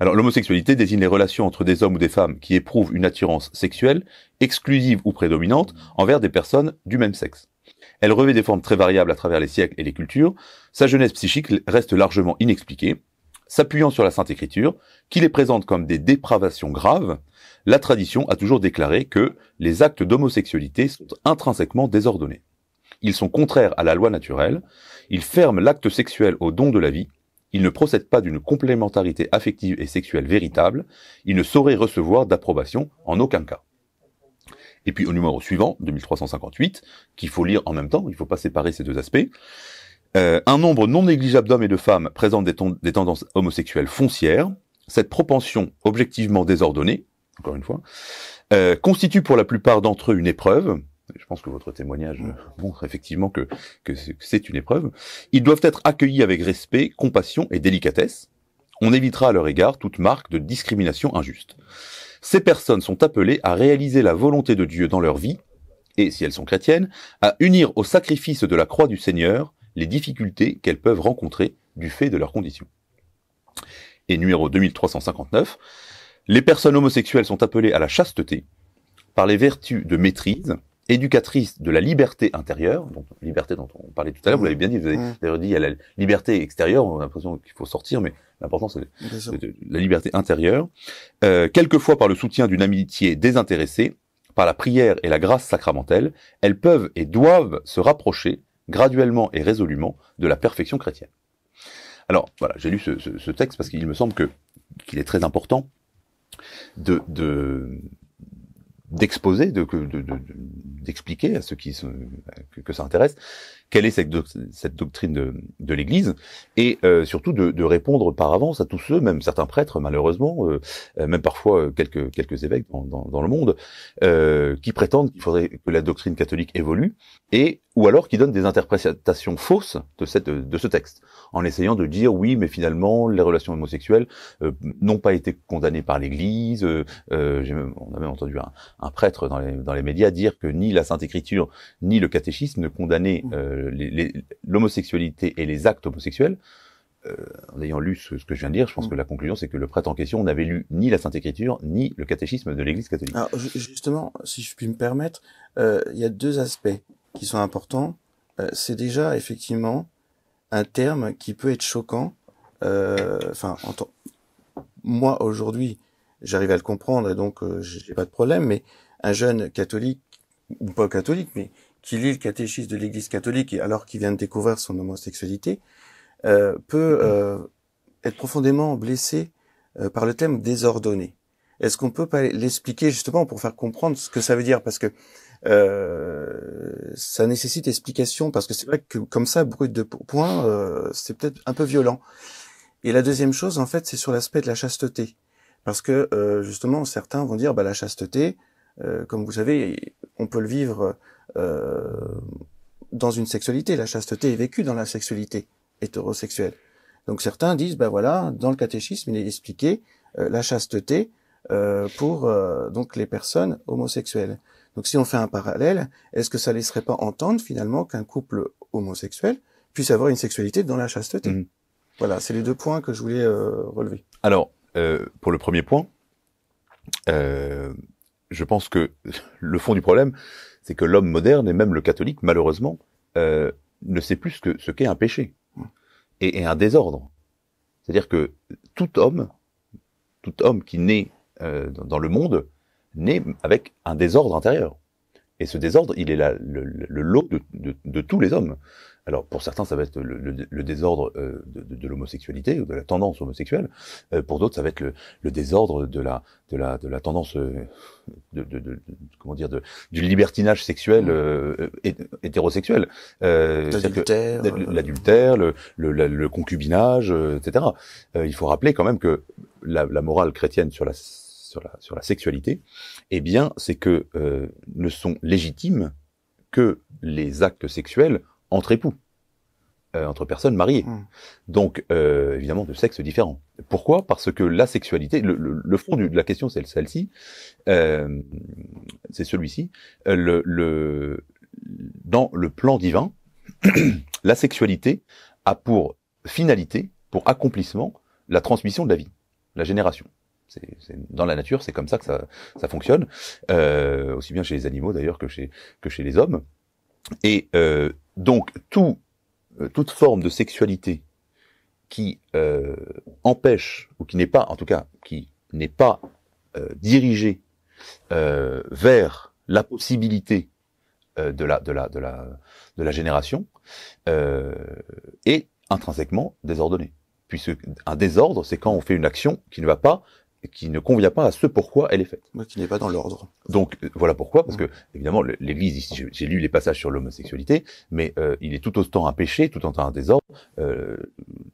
Alors l'homosexualité désigne les relations entre des hommes ou des femmes qui éprouvent une attirance sexuelle exclusive ou prédominante envers des personnes du même sexe. Elle revêt des formes très variables à travers les siècles et les cultures. Sa jeunesse psychique reste largement inexpliquée. S'appuyant sur la Sainte Écriture, qui les présente comme des dépravations graves, la tradition a toujours déclaré que les actes d'homosexualité sont intrinsèquement désordonnés. Ils sont contraires à la loi naturelle, ils ferment l'acte sexuel au don de la vie, ils ne procèdent pas d'une complémentarité affective et sexuelle véritable, ils ne sauraient recevoir d'approbation en aucun cas. Et puis au numéro suivant, 2358, qu'il faut lire en même temps, il ne faut pas séparer ces deux aspects. Euh, un nombre non négligeable d'hommes et de femmes présente des, tendances homosexuelles foncières. Cette propension objectivement désordonnée, encore une fois, euh, constitue pour la plupart d'entre eux une épreuve. Je pense que votre témoignage mmh. montre effectivement que, que c'est une épreuve. Ils doivent être accueillis avec respect, compassion et délicatesse. On évitera à leur égard toute marque de discrimination injuste. Ces personnes sont appelées à réaliser la volonté de Dieu dans leur vie, et si elles sont chrétiennes, à unir au sacrifice de la croix du Seigneur les difficultés qu'elles peuvent rencontrer du fait de leur condition. Et numéro 2359, les personnes homosexuelles sont appelées à la chasteté par les vertus de maîtrise, éducatrice de la liberté intérieure, donc liberté dont on parlait tout à l'heure, vous l'avez bien dit, vous avez mm. dit, elle la liberté extérieure, on a l'impression qu'il faut sortir, mais l'important c'est la liberté intérieure, euh, quelquefois par le soutien d'une amitié désintéressée, par la prière et la grâce sacramentelle, elles peuvent et doivent se rapprocher graduellement et résolument de la perfection chrétienne. Alors voilà, j'ai lu ce, ce, ce, texte parce qu'il me semble que qu'il est très important de, de, d'exposer, de, d'expliquer à ceux qui se que ça intéresse, quelle est cette, doctrine de, de l'Église, et euh, surtout de, de, répondre par avance à tous ceux, même certains prêtres malheureusement, euh, euh, même parfois quelques, quelques évêques dans, dans, dans le monde, qui prétendent qu'il faudrait que la doctrine catholique évolue, et ou alors qui donnent des interprétations fausses de, cette, de ce texte, en essayant de dire oui, mais finalement les relations homosexuelles n'ont pas été condamnées par l'Église. on a même entendu un, prêtre dans les, dans les médias dire que ni la Sainte Écriture ni le catéchisme ne condamnaient mmh l'homosexualité et les actes homosexuels, euh, en ayant lu ce, que je viens de dire, je pense mm. que la conclusion, c'est que le prêtre en question n'avait lu ni la Sainte Écriture, ni le catéchisme de l'Église catholique. justement, si je puis me permettre, euh, il y a deux aspects qui sont importants. Euh, c'est déjà, effectivement, un terme qui peut être choquant. Enfin, moi, aujourd'hui, j'arrive à le comprendre, et donc j'ai pas de problème, mais un jeune catholique, ou pas catholique, mais qui lit le catéchisme de l'Église catholique alors qu'il vient de découvrir son homosexualité, euh, peut mm-hmm. euh, être profondément blessé euh, par le thème désordonné. Est-ce qu'on peut pas l'expliquer justement pour faire comprendre ce que ça veut dire Parce que ça nécessite explication, parce que c'est vrai que comme ça, brut de point, c'est peut-être un peu violent. Et la deuxième chose, en fait, c'est sur l'aspect de la chasteté. Parce que justement, certains vont dire, bah, la chasteté, comme vous savez, on peut le vivre euh, dans une sexualité. La chasteté est vécue dans la sexualité hétérosexuelle. Donc certains disent, ben voilà, dans le catéchisme, il est expliqué euh, la chasteté euh, pour euh, donc les personnes homosexuelles. Donc si on fait un parallèle, est-ce que ça laisserait pas entendre finalement qu'un couple homosexuel puisse avoir une sexualité dans la chasteté mmh. Voilà, c'est les deux points que je voulais relever. Alors, pour le premier point, je pense que le fond du problème, c'est que l'homme moderne et même le catholique, malheureusement, euh, ne sait plus que ce qu'est un péché et, un désordre. C'est-à-dire que tout homme, tout homme qui naît euh, dans le monde, naît avec un désordre intérieur. Et ce désordre, il est le, lot de, de, de, tous les hommes. Alors pour certains, ça va être le, le, désordre euh, de, de l'homosexualité ou de la tendance homosexuelle. Euh, pour d'autres, ça va être le, désordre de la de la de la tendance euh, de, comment dire du libertinage sexuel mmh. hétérosexuel. l'adultère, l'adultère, le, concubinage, etc. il faut rappeler quand même que la, la morale chrétienne sur la sur la sur la sexualité eh bien, c'est que euh, ne sont légitimes que les actes sexuels entre époux, euh, entre personnes mariées. Mmh. Donc, euh, évidemment, de sexe différent. Pourquoi Parce que la sexualité, le, le, fond de la question, c'est celle-ci, c'est celui-ci. dans le plan divin, la sexualité a pour finalité, pour accomplissement, la transmission de la vie, la génération. C'est, dans la nature, c'est comme ça que ça, ça fonctionne, euh, aussi bien chez les animaux d'ailleurs que chez, que chez les hommes. Et euh, donc, tout, euh, toute forme de sexualité qui euh, empêche, ou qui n'est pas, en tout cas, qui n'est pas euh, dirigée euh, vers la possibilité de, la, de, la, de, la, de la génération, est intrinsèquement désordonnée puisque un désordre, c'est quand on fait une action qui ne va pas qui ne convient pas à ce pourquoi elle est faite. moi qui n'est pas dans l'ordre. Donc euh, voilà pourquoi, parce mm. que évidemment l'Église, j'ai lu les passages sur l'homosexualité, mais euh, il est tout autant un péché, tout autant un désordre euh,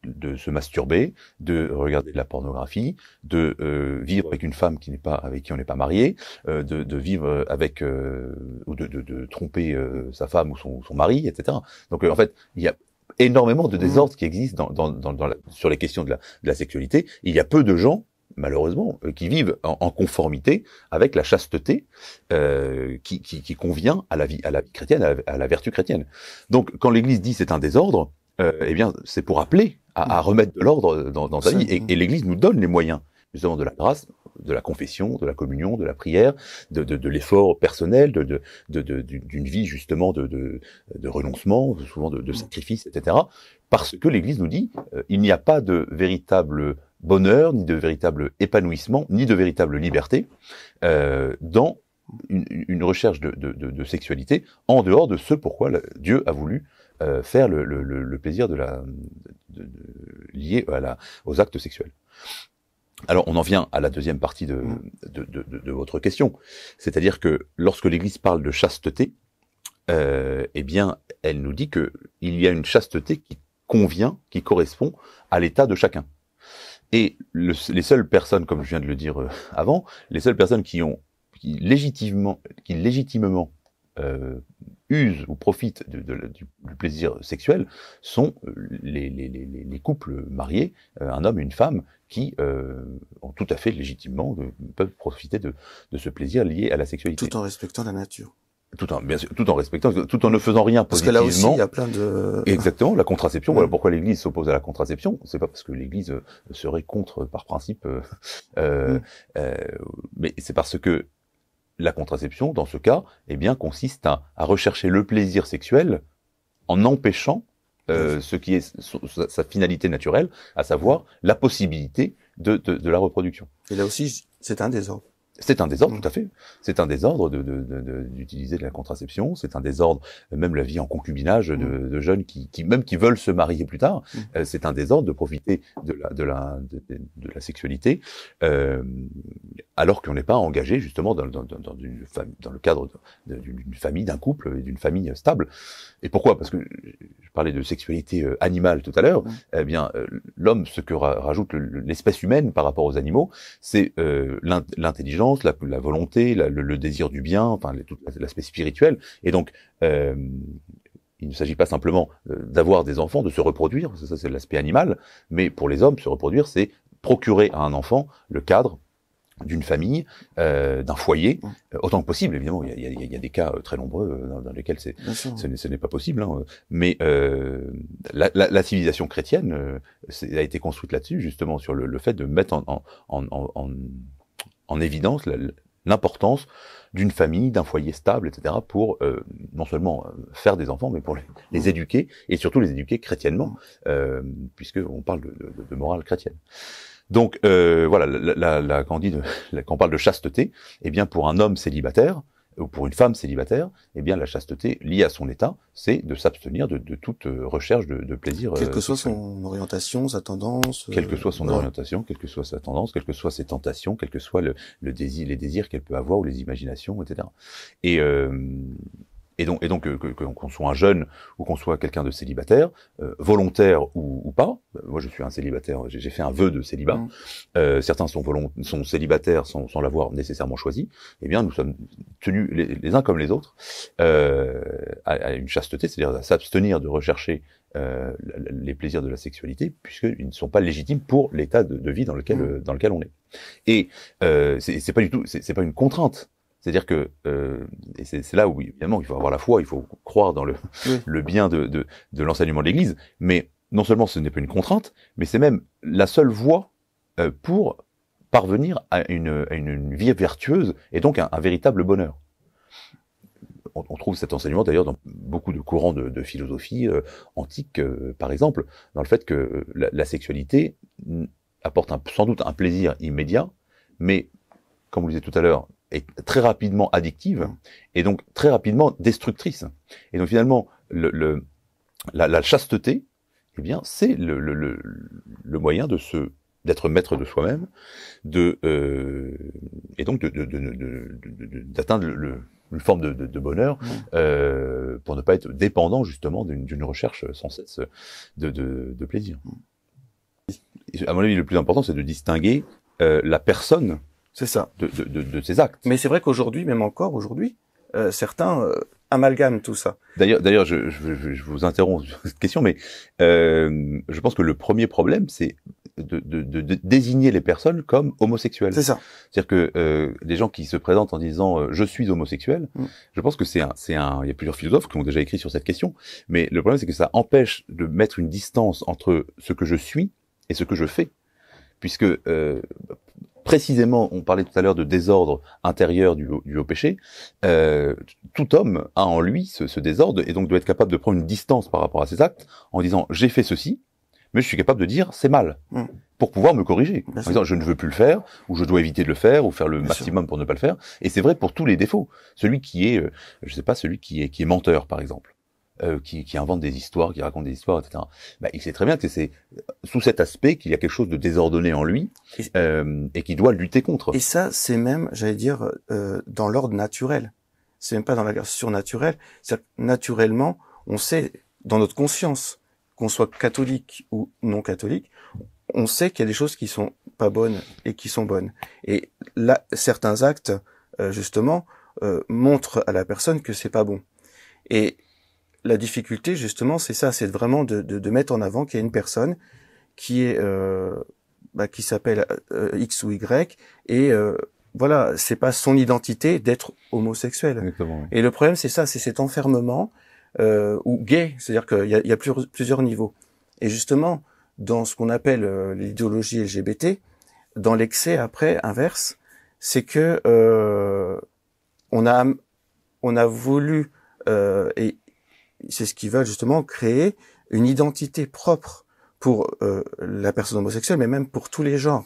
de se masturber, de regarder de la pornographie, de euh, vivre avec une femme qui n'est pas avec qui on n'est pas marié, de, de, vivre avec ou de, de, de tromper sa femme ou son, son mari, etc. Donc en fait il y a énormément de désordres mm. qui existent dans, dans, dans, sur les questions de la, de la sexualité. Il y a peu de gens malheureusement, euh, qui vivent en, conformité avec la chasteté euh, qui, qui, qui, convient à la vie, à la vie chrétienne, à la, vertu chrétienne. Donc, quand l'Église dit c'est un désordre, euh, eh bien, c'est pour appeler à, remettre de l'ordre dans, dans sa vie. Et, et l'Église nous donne les moyens, justement, de la grâce, de la confession, de la communion, de la prière, de, de, de l'effort personnel, de, d'une vie justement de, de, renoncement, souvent de, mm. sacrifice, etc. Parce que l'Église nous dit, euh, il n'y a pas de véritable bonheur, ni de véritable épanouissement, ni de véritable liberté euh, dans une, recherche de, sexualité en dehors de ce pourquoi Dieu a voulu euh, faire le, plaisir de la, lié aux actes sexuels. Alors on en vient à la deuxième partie de, mm. votre question, c'est-à-dire que lorsque l'Église parle de chasteté, euh, eh bien elle nous dit que il y a une chasteté qui convient, qui correspond à l'état de chacun. Et les seules personnes, comme je viens de le dire euh, avant, les seules personnes qui ont qui légitimement, qui légitimement euh, usent ou profitent du, plaisir sexuel sont euh, les, couples mariés, un homme et une femme, qui ont tout à fait légitimement peuvent profiter de ce plaisir lié à la sexualité. Tout en respectant la nature tout en bien sûr, tout en respectant tout en ne faisant rien parce positivement. Parce que là aussi il y a plein de exactement la contraception. Voilà mm. pourquoi l'Église s'oppose à la contraception. C'est pas parce que l'Église euh, serait contre euh, par principe, euh, euh, mm. euh, mais c'est parce que la contraception dans ce cas, eh bien consiste à, rechercher le plaisir sexuel en empêchant euh, ce qui est sa, finalité naturelle, à savoir la possibilité de, de, de la reproduction. Et là aussi c'est un désordre. C'est un désordre, mm. tout à fait. C'est un désordre d'utiliser de, la contraception. C'est un désordre, même la vie en concubinage de, mm. jeunes qui, même qui veulent se marier plus tard. Mm. Euh, c'est un désordre de profiter de la, de de, la sexualité, euh, alors qu'on n'est pas engagé justement dans, le cadre d'une famille, d'un couple d'une famille stable. Et pourquoi Parce que je parlais de sexualité euh, animale tout à l'heure. Eh bien, l'homme, ce que rajoute l'espèce humaine par rapport aux animaux, c'est l'intelligence la, la, volonté, la, le, désir du bien, enfin l'aspect spirituel. Et donc, euh, il ne s'agit pas simplement euh, d'avoir des enfants, de se reproduire, ça c'est l'aspect animal, mais pour les hommes, se reproduire, c'est procurer à un enfant le cadre d'une famille, euh, d'un foyer, euh, autant que possible. Évidemment, il y a, y a, y a des cas euh, très nombreux dans, lesquels c'est, ce n'est pas possible. Hein, mais la, la, la, civilisation chrétienne a été construite là-dessus, justement sur le, le, fait de mettre en, en, en en évidence l'importance d'une famille, d'un foyer stable, etc., pour euh, non seulement euh, faire des enfants, mais pour les, mmh. éduquer, et surtout les éduquer chrétiennement, euh, puisqu'on parle de, morale chrétienne. Donc euh, voilà, la, quand, on parle de chasteté, eh bien pour un homme célibataire, euh, pour une femme célibataire, eh bien la chasteté liée à son état, c'est de s'abstenir de, toute euh, recherche de, plaisir. Quelle euh, que soit son orientation, sa tendance. Quelle que soit son orientation, quelle que soit sa tendance, quelles que soient ses tentations, quel que soit le, désir, les désirs qu'elle peut avoir ou les imaginations, etc. Et et donc, euh, qu'on soit un jeune ou qu'on soit quelqu'un de célibataire, euh, volontaire ou, pas. Bah, moi, je suis un célibataire. J'ai, fait un vœu de célibat. Mmh. Euh, certains sont, sont célibataires sans, l'avoir nécessairement choisi. Eh bien, nous sommes tenus les, uns comme les autres à, une chasteté, c'est-à-dire à s'abstenir de rechercher les plaisirs de la sexualité, puisqu'ils ne sont pas légitimes pour l'état de, vie dans lequel, mmh. dans lequel on est. Et c'est, c'est pas du tout, c'est pas une contrainte. C'est-à-dire que, euh, c'est là où évidemment il faut avoir la foi, il faut croire dans le, le bien de, de, de l'enseignement de l'Église, mais non seulement ce n'est pas une contrainte, mais c'est même la seule voie euh, pour parvenir à une, à une, vie vertueuse et donc un, un véritable bonheur. On, on, trouve cet enseignement d'ailleurs dans beaucoup de courants de, de philosophie euh, antique, euh, par exemple, dans le fait que euh, la, la sexualité apporte sans doute un plaisir immédiat, mais comme vous le disiez tout à l'heure, est très rapidement addictive et donc très rapidement destructrice. Et donc finalement, le, le la, la, chasteté, eh bien, c'est le, le, le, moyen de se d'être maître de soi-même, de euh, et donc d'atteindre de, de, de, le, une forme de, de, bonheur mmh. euh, pour ne pas être dépendant justement d'une recherche sans cesse de, de plaisir. Mmh. À mon avis, le plus important, c'est de distinguer euh, la personne c'est ça. De, de, de, ces actes. Mais c'est vrai qu'aujourd'hui, même encore aujourd'hui, euh, certains euh, amalgament tout ça. D'ailleurs, d'ailleurs, je, je, vous interromps sur cette question, mais euh, je pense que le premier problème, c'est de, de, désigner les personnes comme homosexuelles. C'est ça. C'est-à-dire que euh, les gens qui se présentent en disant je suis homosexuel, mm. je pense que c'est un, c'est un. Il y a plusieurs philosophes qui ont déjà écrit sur cette question, mais le problème c'est que ça empêche de mettre une distance entre ce que je suis et ce que je fais, puisque précisément, on parlait tout à l'heure de désordre intérieur du, du péché, euh, tout homme a en lui ce, désordre et donc doit être capable de prendre une distance par rapport à ses actes en disant j'ai fait ceci, mais je suis capable de dire c'est mal. Mm. pour pouvoir me corriger. par exemple, je ne veux plus le faire, ou je dois éviter de le faire, ou faire le maximum pour ne pas le faire. Et c'est vrai pour tous les défauts. Celui qui est, euh, je sais pas, celui qui est, qui est menteur, par exemple. Euh, qui, qui, des histoires, qui raconte des histoires, etc. Bah, il sait très bien que c'est sous cet aspect qu'il y a quelque chose de désordonné en lui et euh, qu'il doit lutter contre. Et ça, c'est même, j'allais dire, euh, dans l'ordre naturel. C'est même pas dans la guerre surnaturelle. cest naturellement, on sait dans notre conscience qu'on soit catholique ou non catholique, on sait qu'il y a des choses qui sont pas bonnes et qui sont bonnes. Et là, certains actes, justement, montrent à la personne que c'est pas bon. Et la difficulté, justement, c'est ça, c'est vraiment de, mettre en avant qu'il y a une personne qui est euh, bah, qui s'appelle euh, X ou Y et euh, voilà, c'est pas son identité d'être homosexuel. Et le problème, c'est ça, c'est cet enfermement ou gay, c'est-à-dire qu'il y a, y a plusieurs, niveaux. Et justement, dans ce qu'on appelle l'idéologie LGBT, dans l'excès après inverse, c'est que on a on a voulu et c'est ce qu'ils veulent justement créer une identité propre pour euh, la personne homosexuelle, mais même pour tous les genres.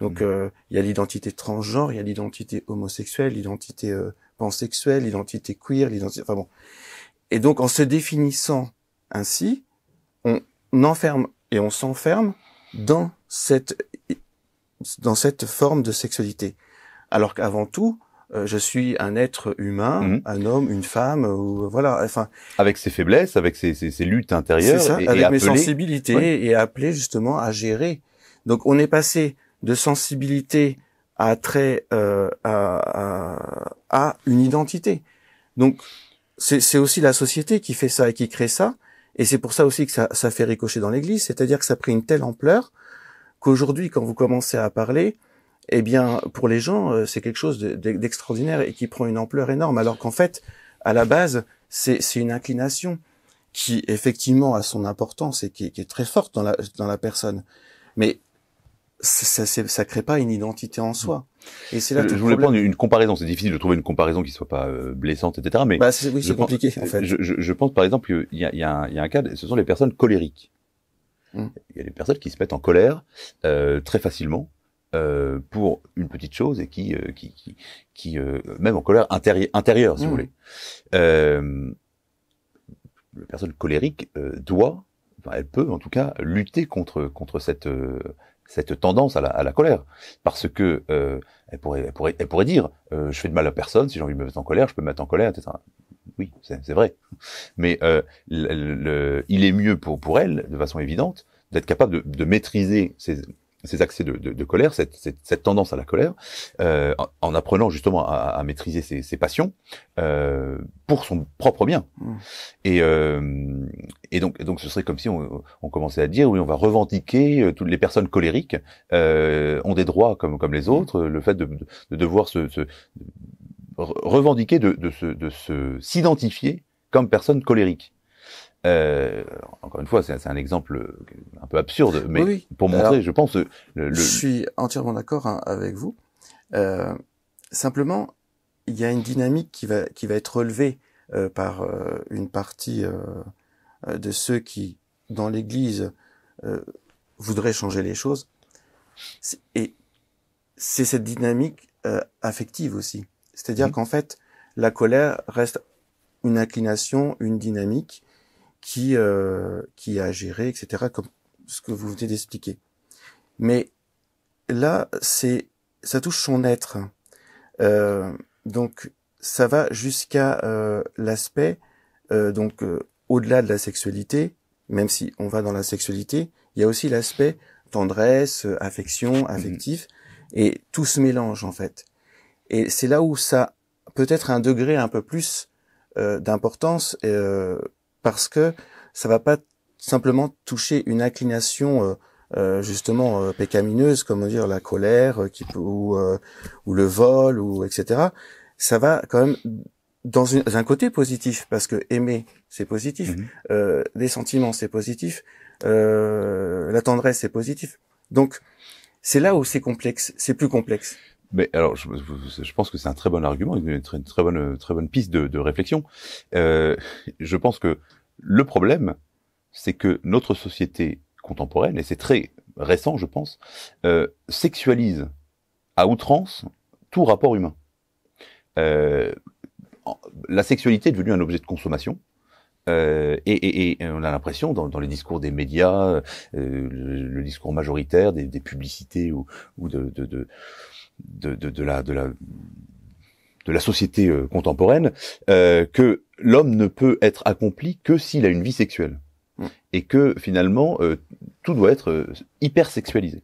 Donc mm. euh, il y a l'identité transgenre, il y a l'identité homosexuelle, l'identité euh, pansexuelle, l'identité queer, l'identité. Enfin bon. Et donc en se définissant ainsi, on enferme et on s'enferme dans cette dans cette forme de sexualité. Alors qu'avant tout, euh, je suis un être humain, mhm. un homme, une femme, ou euh, voilà. Enfin, avec ses faiblesses, avec ses, luttes intérieures, et, avec mes sensibilités et appelé justement à gérer. Donc on est passé de sensibilité à trait euh, à, une identité. Donc c'est aussi la société qui fait ça et qui crée ça, et c'est pour ça aussi que ça, ça fait ricocher dans l'Église, c'est-à-dire que ça a pris une telle ampleur qu'aujourd'hui, quand vous commencez à parler, eh bien, pour les gens, euh, c'est quelque chose d'extraordinaire et qui prend une ampleur énorme, alors qu'en fait, à la base, c'est une inclination qui, effectivement, a son importance et qui, est très forte dans la, personne. Mais ça, ça, crée pas une identité en soi. Et c'est je, voulais prendre une comparaison. C'est difficile de trouver une comparaison qui soit pas euh, blessante, etc. Mais bah, oui, c'est compliqué. en fait. Je, pense par exemple qu'il y a, y, un, y a un cas. Ce sont les personnes colériques. Mmh. Il y a des personnes qui se mettent en colère euh, très facilement euh, pour une petite chose et qui, euh, qui, qui, euh, même en colère intérieure, si vous mmh. voulez. la personne colérique doit, enfin, elle peut en tout cas, lutter contre contre cette cette tendance à la, à la, colère, parce que elle, pourrait, elle, pourrait, elle pourrait dire je fais de mal à personne, si j'ai envie de me mettre en colère, je peux me mettre en colère, etc. Oui, c'est vrai. Mais euh, le, il est mieux pour, pour elle, de façon évidente, d'être capable de, de maîtriser ses, ces accès de, colère, cette, tendance à la colère, euh, en, apprenant justement à, maîtriser ses, passions euh, pour son propre bien. Mm. Et, euh, et donc, donc, ce serait comme si on, commençait à dire oui, on va revendiquer toutes les personnes colériques ont des droits comme comme les autres, le fait de, devoir se, revendiquer de, de se s'identifier comme personne colérique. Euh, encore une fois, c'est un exemple un peu absurde, mais pour montrer, je pense. Je suis entièrement d'accord hein, avec vous. Euh, simplement, il y a une dynamique qui va qui va être relevée euh, par euh, une partie de ceux qui, dans l'Église, voudraient changer les choses. Et c'est cette dynamique affective aussi. C'est-à-dire mmh. qu'en fait, la colère reste une inclination, une dynamique qui euh, qui a géré, etc. Comme ce que vous venez d'expliquer. Mais là, c'est ça touche son être. Euh, donc ça va jusqu'à euh, l'aspect euh, donc euh, au-delà de la sexualité, même si on va dans la sexualité, il y a aussi l'aspect tendresse, affection, mhm. affectif, et tout se mélange en fait. Et c'est là où ça peut-être un degré un peu plus d'importance parce que ça va pas simplement toucher une inclination euh, euh, justement euh, pécamineuse, comme on dire la colère qui ou, le vol ou etc. Ça va quand même dans, un côté positif parce que aimer c'est positif, les mhm. sentiments c'est positif, la tendresse c'est positif. Donc c'est là où c'est complexe, c'est plus complexe. Mais alors, je, pense que c'est un très bon argument, une très, bonne, très bonne piste de, réflexion. Euh, je pense que le problème, c'est que notre société contemporaine, et c'est très récent, je pense, euh, sexualise à outrance tout rapport humain. Euh, la sexualité est devenue un objet de consommation. Euh, et, on a l'impression dans, les discours des médias, le, discours majoritaire des, publicités ou, de, de, de, la, de, de la société euh, contemporaine euh, que l'homme ne peut être accompli que s'il a une vie sexuelle mm. et que finalement euh, tout doit être hyper sexualisé.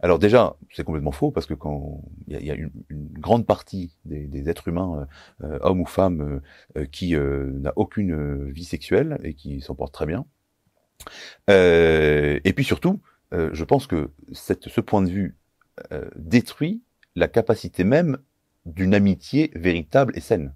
Alors déjà, c'est complètement faux parce que quand il y, a, une, grande partie des, êtres humains, hommes ou femmes, qui n'a aucune vie sexuelle et qui s'en porte très bien. et puis surtout, je pense que cette, ce point de vue détruit la capacité même d'une amitié véritable et saine.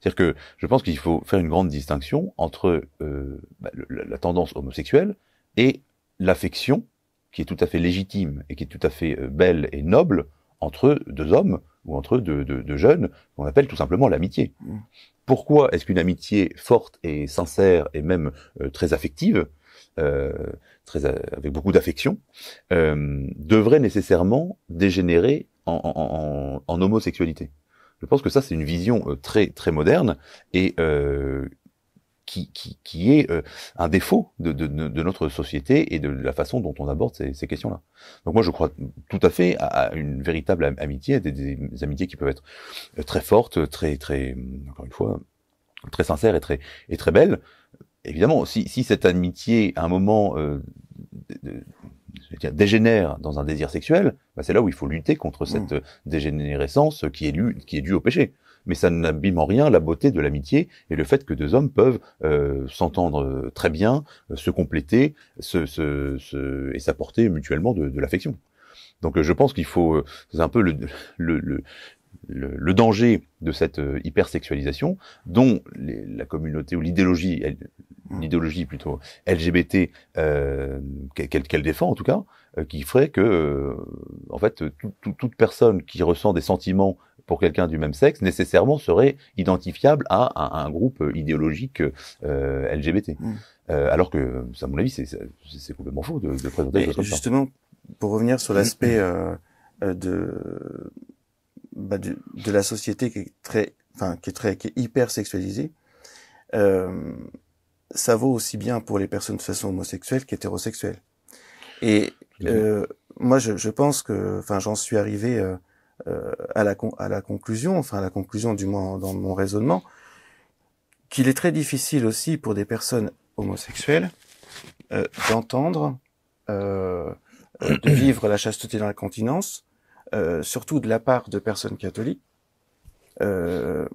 C'est-à-dire que je pense qu'il faut faire une grande distinction entre euh, bah, la tendance homosexuelle et l'affection, qui est tout à fait légitime et qui est tout à fait euh, belle et noble, entre deux hommes ou entre deux, jeunes, qu'on appelle tout simplement l'amitié. Mm. Pourquoi est-ce qu'une amitié forte et sincère et même euh, très affective, très, avec beaucoup d'affection, devrait nécessairement dégénérer en, en, en, homosexualité. Je pense que ça, c'est une vision euh, très très moderne et euh, qui, qui, qui, est euh, un défaut de, de, de, notre société et de la façon dont on aborde ces, ces questions-là. Donc moi, je crois tout à fait à, une véritable amitié, des, des, amitiés qui peuvent être euh, très fortes, très très hum, encore une fois très sincères et très et très belles. Évidemment, si, si cette amitié à un moment euh, dégénère dans un désir sexuel, bah, c'est là où il faut lutter contre mm. cette euh, dégénérescence qui est, qui est due au péché. Mais ça n'abîme en rien la beauté de l'amitié et le fait que deux hommes peuvent euh, s'entendre euh, très bien, se compléter se, se, se et s'apporter mutuellement de, l'affection. Donc je pense qu'il faut, un peu le, le, le, le, danger de cette euh, hypersexualisation, dont la communauté ou l'idéologie, mmh. l'idéologie plutôt LGBT euh, qu'elle défend en tout cas, euh, qui ferait que, euh, en fait, toute personne qui ressent des sentiments pour quelqu'un du même sexe nécessairement serait identifiable à, un groupe idéologique LGBT. Mmh. alors que, ça, à mon avis, c'est complètement faux de, de présenter Justement, pour revenir sur mmh. l'aspect de bah, de, la société qui est très, enfin qui est très, hyper sexualisée, euh, ça vaut aussi bien pour les personnes de façon homosexuelle qu'hétérosexuelle. Et euh, moi, je, pense que, enfin, j'en suis arrivé euh, à la à la conclusion, enfin à la conclusion du moins dans mon raisonnement, qu'il est très difficile aussi pour des personnes homosexuelles d'entendre, de vivre la chasteté dans la continence, euh, surtout de la part de personnes catholiques, euh,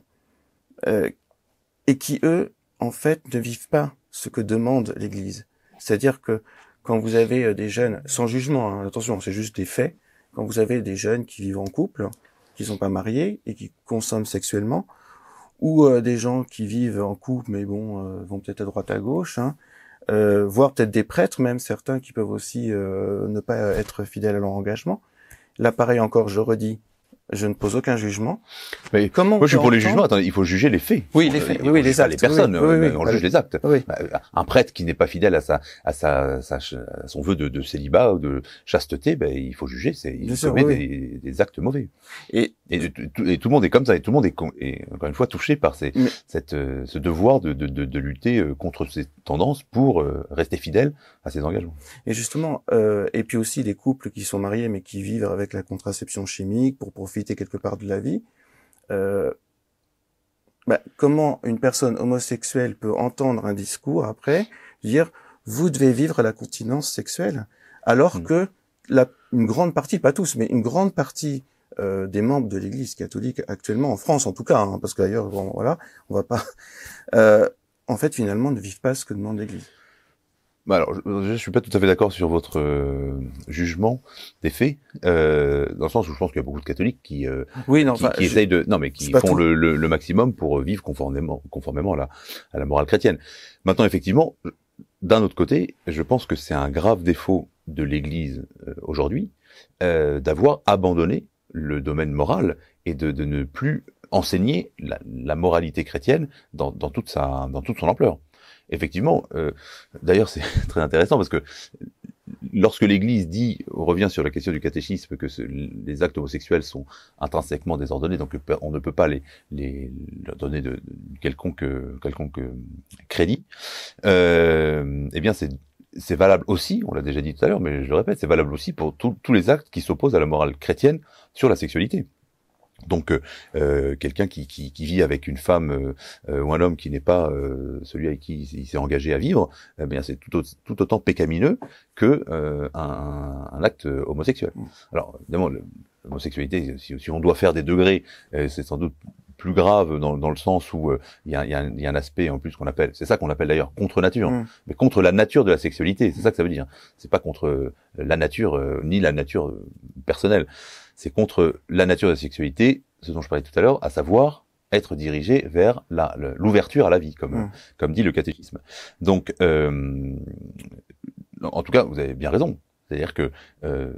euh, et qui, eux, en fait, ne vivent pas ce que demande l'Église. C'est-à-dire que quand vous avez des jeunes, sans jugement, hein, attention, c'est juste des faits, quand vous avez des jeunes qui vivent en couple, qui sont pas mariés et qui consomment sexuellement, ou des gens qui vivent en couple, mais bon, vont peut-être à droite à gauche, hein, voire peut-être des prêtres, même certains qui peuvent aussi ne pas être fidèles à leur engagement l'appareil encore je redis je ne pose aucun jugement. Mais comment moi, je suis pour les jugements. Attendez, il faut juger les faits. Oui, les faits. Oui, les actes. Les personnes. Euh, on juge les actes. Un prêtre qui n'est pas fidèle à sa à sa, à son vœu de, célibat ou de chasteté, ben il faut juger. C'est il commet des, actes mauvais. Et et, tout, le monde est comme ça. Et tout le monde est, encore une fois touché par ces, cette euh, ce devoir de, de, de, lutter euh, contre ces tendances pour rester fidèle à ses engagements. Et justement, et puis aussi les couples qui sont mariés mais qui vivent avec la contraception chimique pour profiter quelque part de la vie, euh, bah, comment une personne homosexuelle peut entendre un discours après dire vous devez vivre la continence sexuelle alors hmm. que la, une grande partie, pas tous, mais une grande partie euh, des membres de l'Église catholique actuellement en France, en tout cas, hein, parce que d'ailleurs, bon, voilà, on va pas, euh, en fait, finalement, ne vivent pas ce que demande l'Église. Bah, alors, je ne suis pas tout à fait d'accord sur votre euh, jugement des faits, euh, dans le sens où je pense qu'il y a beaucoup de catholiques qui, euh, qui, essayent de, non mais qui font le, le, maximum pour vivre conformément, conformément à la, à la morale chrétienne. Maintenant, effectivement, d'un autre côté, je pense que c'est un grave défaut de l'Église euh, aujourd'hui d'avoir abandonné le domaine moral et de, de ne plus enseigner la, la moralité chrétienne dans, dans, toute sa, dans toute son ampleur effectivement, euh, d'ailleurs c'est très intéressant parce que lorsque l'Église dit, on revient sur la question du catéchisme, que les actes homosexuels sont intrinsèquement désordonnés, donc on ne peut pas les, les donner de, quelconque, euh, quelconque euh, crédit, euh, eh bien c'est valable aussi, on l'a déjà dit tout à l'heure, mais je le répète, c'est valable aussi pour tous les actes qui s'opposent à la morale chrétienne sur la sexualité. Donc euh, euh, quelqu'un qui, vit avec une femme euh, ou un homme qui n'est pas celui avec qui il, s'est engagé à vivre, eh bien c'est tout, autant pécamineux que un, acte homosexuel. Mm. Alors évidemment, l'homosexualité, si, si, on doit faire des degrés, c'est sans doute plus grave dans, le sens où il y a, un aspect en plus qu'on appelle, c'est ça qu'on appelle d'ailleurs contre nature, mm. mais contre la nature de la sexualité, c'est ça que ça veut dire. C'est pas contre la nature ni la nature personnelle. C'est contre la nature de la sexualité, ce dont je parlais tout à l'heure, à savoir être dirigé vers l'ouverture à la vie, comme, hmm. dit le catéchisme. Donc, euh, en tout cas, vous avez bien raison. C'est-à-dire que euh,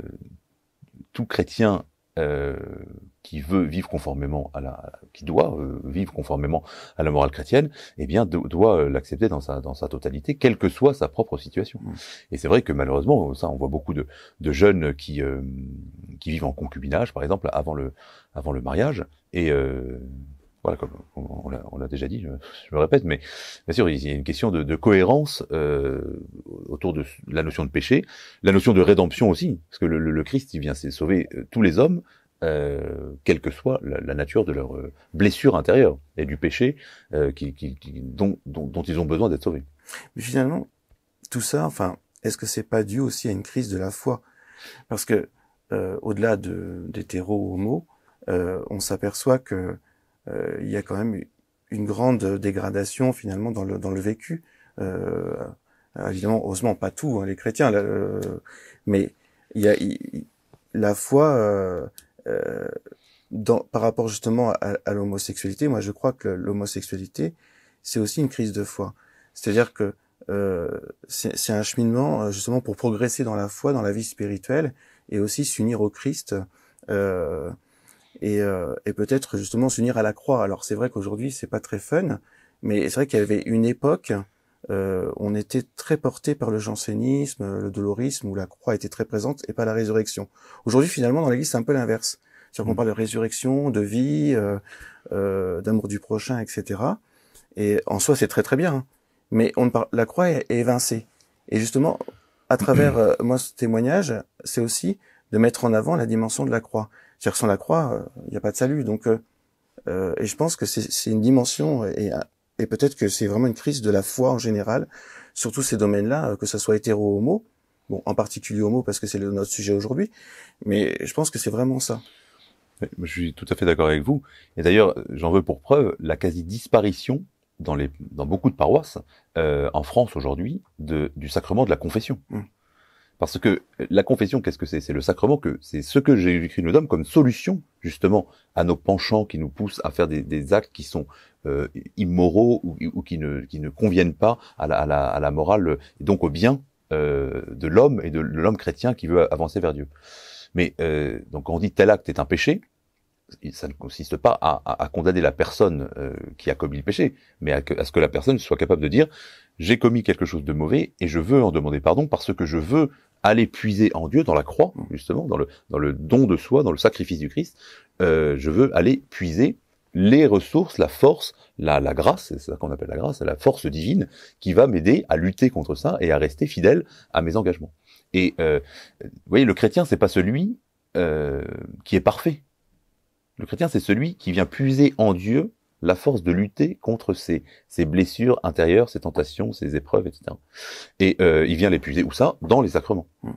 tout chrétien euh, qui veut vivre conformément à la, qui doit euh, vivre conformément à la morale chrétienne, eh bien doit euh, l'accepter dans sa dans sa totalité, quelle que soit sa propre situation. Mmh. Et c'est vrai que malheureusement, ça, on voit beaucoup de, de jeunes qui qui vivent en concubinage, par exemple, avant le avant le mariage, et voilà, comme on l'a déjà dit, je, me répète, mais bien sûr, il y a une question de, de cohérence euh, autour de la notion de péché, la notion de rédemption aussi, parce que le, Christ, il vient sauver euh, tous les hommes, euh, quelle que soit la, nature de leur euh, blessure intérieure et du péché qui, qui, dont, dont, ils ont besoin d'être sauvés. Mais finalement, tout ça, enfin, est-ce que c'est pas dû aussi à une crise de la foi Parce que au-delà de, des terreaux homo, on s'aperçoit que euh, il y a quand même une grande dégradation finalement dans le, dans le vécu. Euh, évidemment, heureusement pas tout, hein, les chrétiens, euh, mais il y a la foi euh, dans, par rapport justement à, l'homosexualité. Moi, je crois que l'homosexualité, c'est aussi une crise de foi. C'est-à-dire que euh, c'est un cheminement justement pour progresser dans la foi, dans la vie spirituelle, et aussi s'unir au Christ. Euh, euh, et, peut-être justement s'unir à la croix. Alors c'est vrai qu'aujourd'hui c'est pas très fun, mais c'est vrai qu'il y avait une époque, euh, on était très porté par le jansénisme, le dolorisme, où la croix était très présente et pas la résurrection. Aujourd'hui finalement dans l'Église c'est un peu l'inverse. C'est-à-dire qu'on mm. parle de résurrection, de vie, euh, euh, d'amour du prochain, etc. Et en soi c'est très très bien, hein. mais on parle, la croix est, est évincée. Et justement, à travers moi ce témoignage, c'est aussi de mettre en avant la dimension de la croix cest sans la croix, il euh, n'y a pas de salut. Donc, euh, euh, et je pense que c'est une dimension et, peut-être que c'est vraiment une crise de la foi en général sur tous ces domaines-là, que ça soit hétéro homo, bon, en particulier homo parce que c'est notre sujet aujourd'hui, mais je pense que c'est vraiment ça. Je suis tout à fait d'accord avec vous. Et d'ailleurs, j'en veux pour preuve la quasi-disparition dans, les, dans beaucoup de paroisses en France aujourd'hui du sacrement de la confession. Mmh. Parce que euh, la confession, qu'est-ce que c'est C'est le sacrement que c'est ce que Jésus-Christ nous donne comme solution justement à nos penchants qui nous poussent à faire des, actes qui sont euh, immoraux ou, qui, ne, qui ne conviennent pas à la, à la, à la morale et donc au bien euh, de l'homme et de, l'homme chrétien qui veut avancer vers Dieu. Mais donc quand on dit tel acte est un péché, ça ne consiste pas à, à, condamner la personne qui a commis le péché, mais à, ce que la personne soit capable de dire j'ai commis quelque chose de mauvais et je veux en demander pardon parce que je veux aller puiser en Dieu, dans la croix, mm. justement, dans le, dans le don de soi, dans le sacrifice du Christ, euh, je veux aller puiser les ressources, la force, la, la grâce, c'est ça qu'on appelle la grâce, la force divine qui va m'aider à lutter contre ça et à rester fidèle à mes engagements. Et euh, vous voyez, le chrétien, c'est pas celui euh, qui est parfait. Le chrétien, c'est celui qui vient puiser en Dieu la force de lutter contre ces, blessures intérieures, ces tentations, ces épreuves, etc. Et euh, il vient l'épuiser, ou ça, dans les sacrements. Hmm.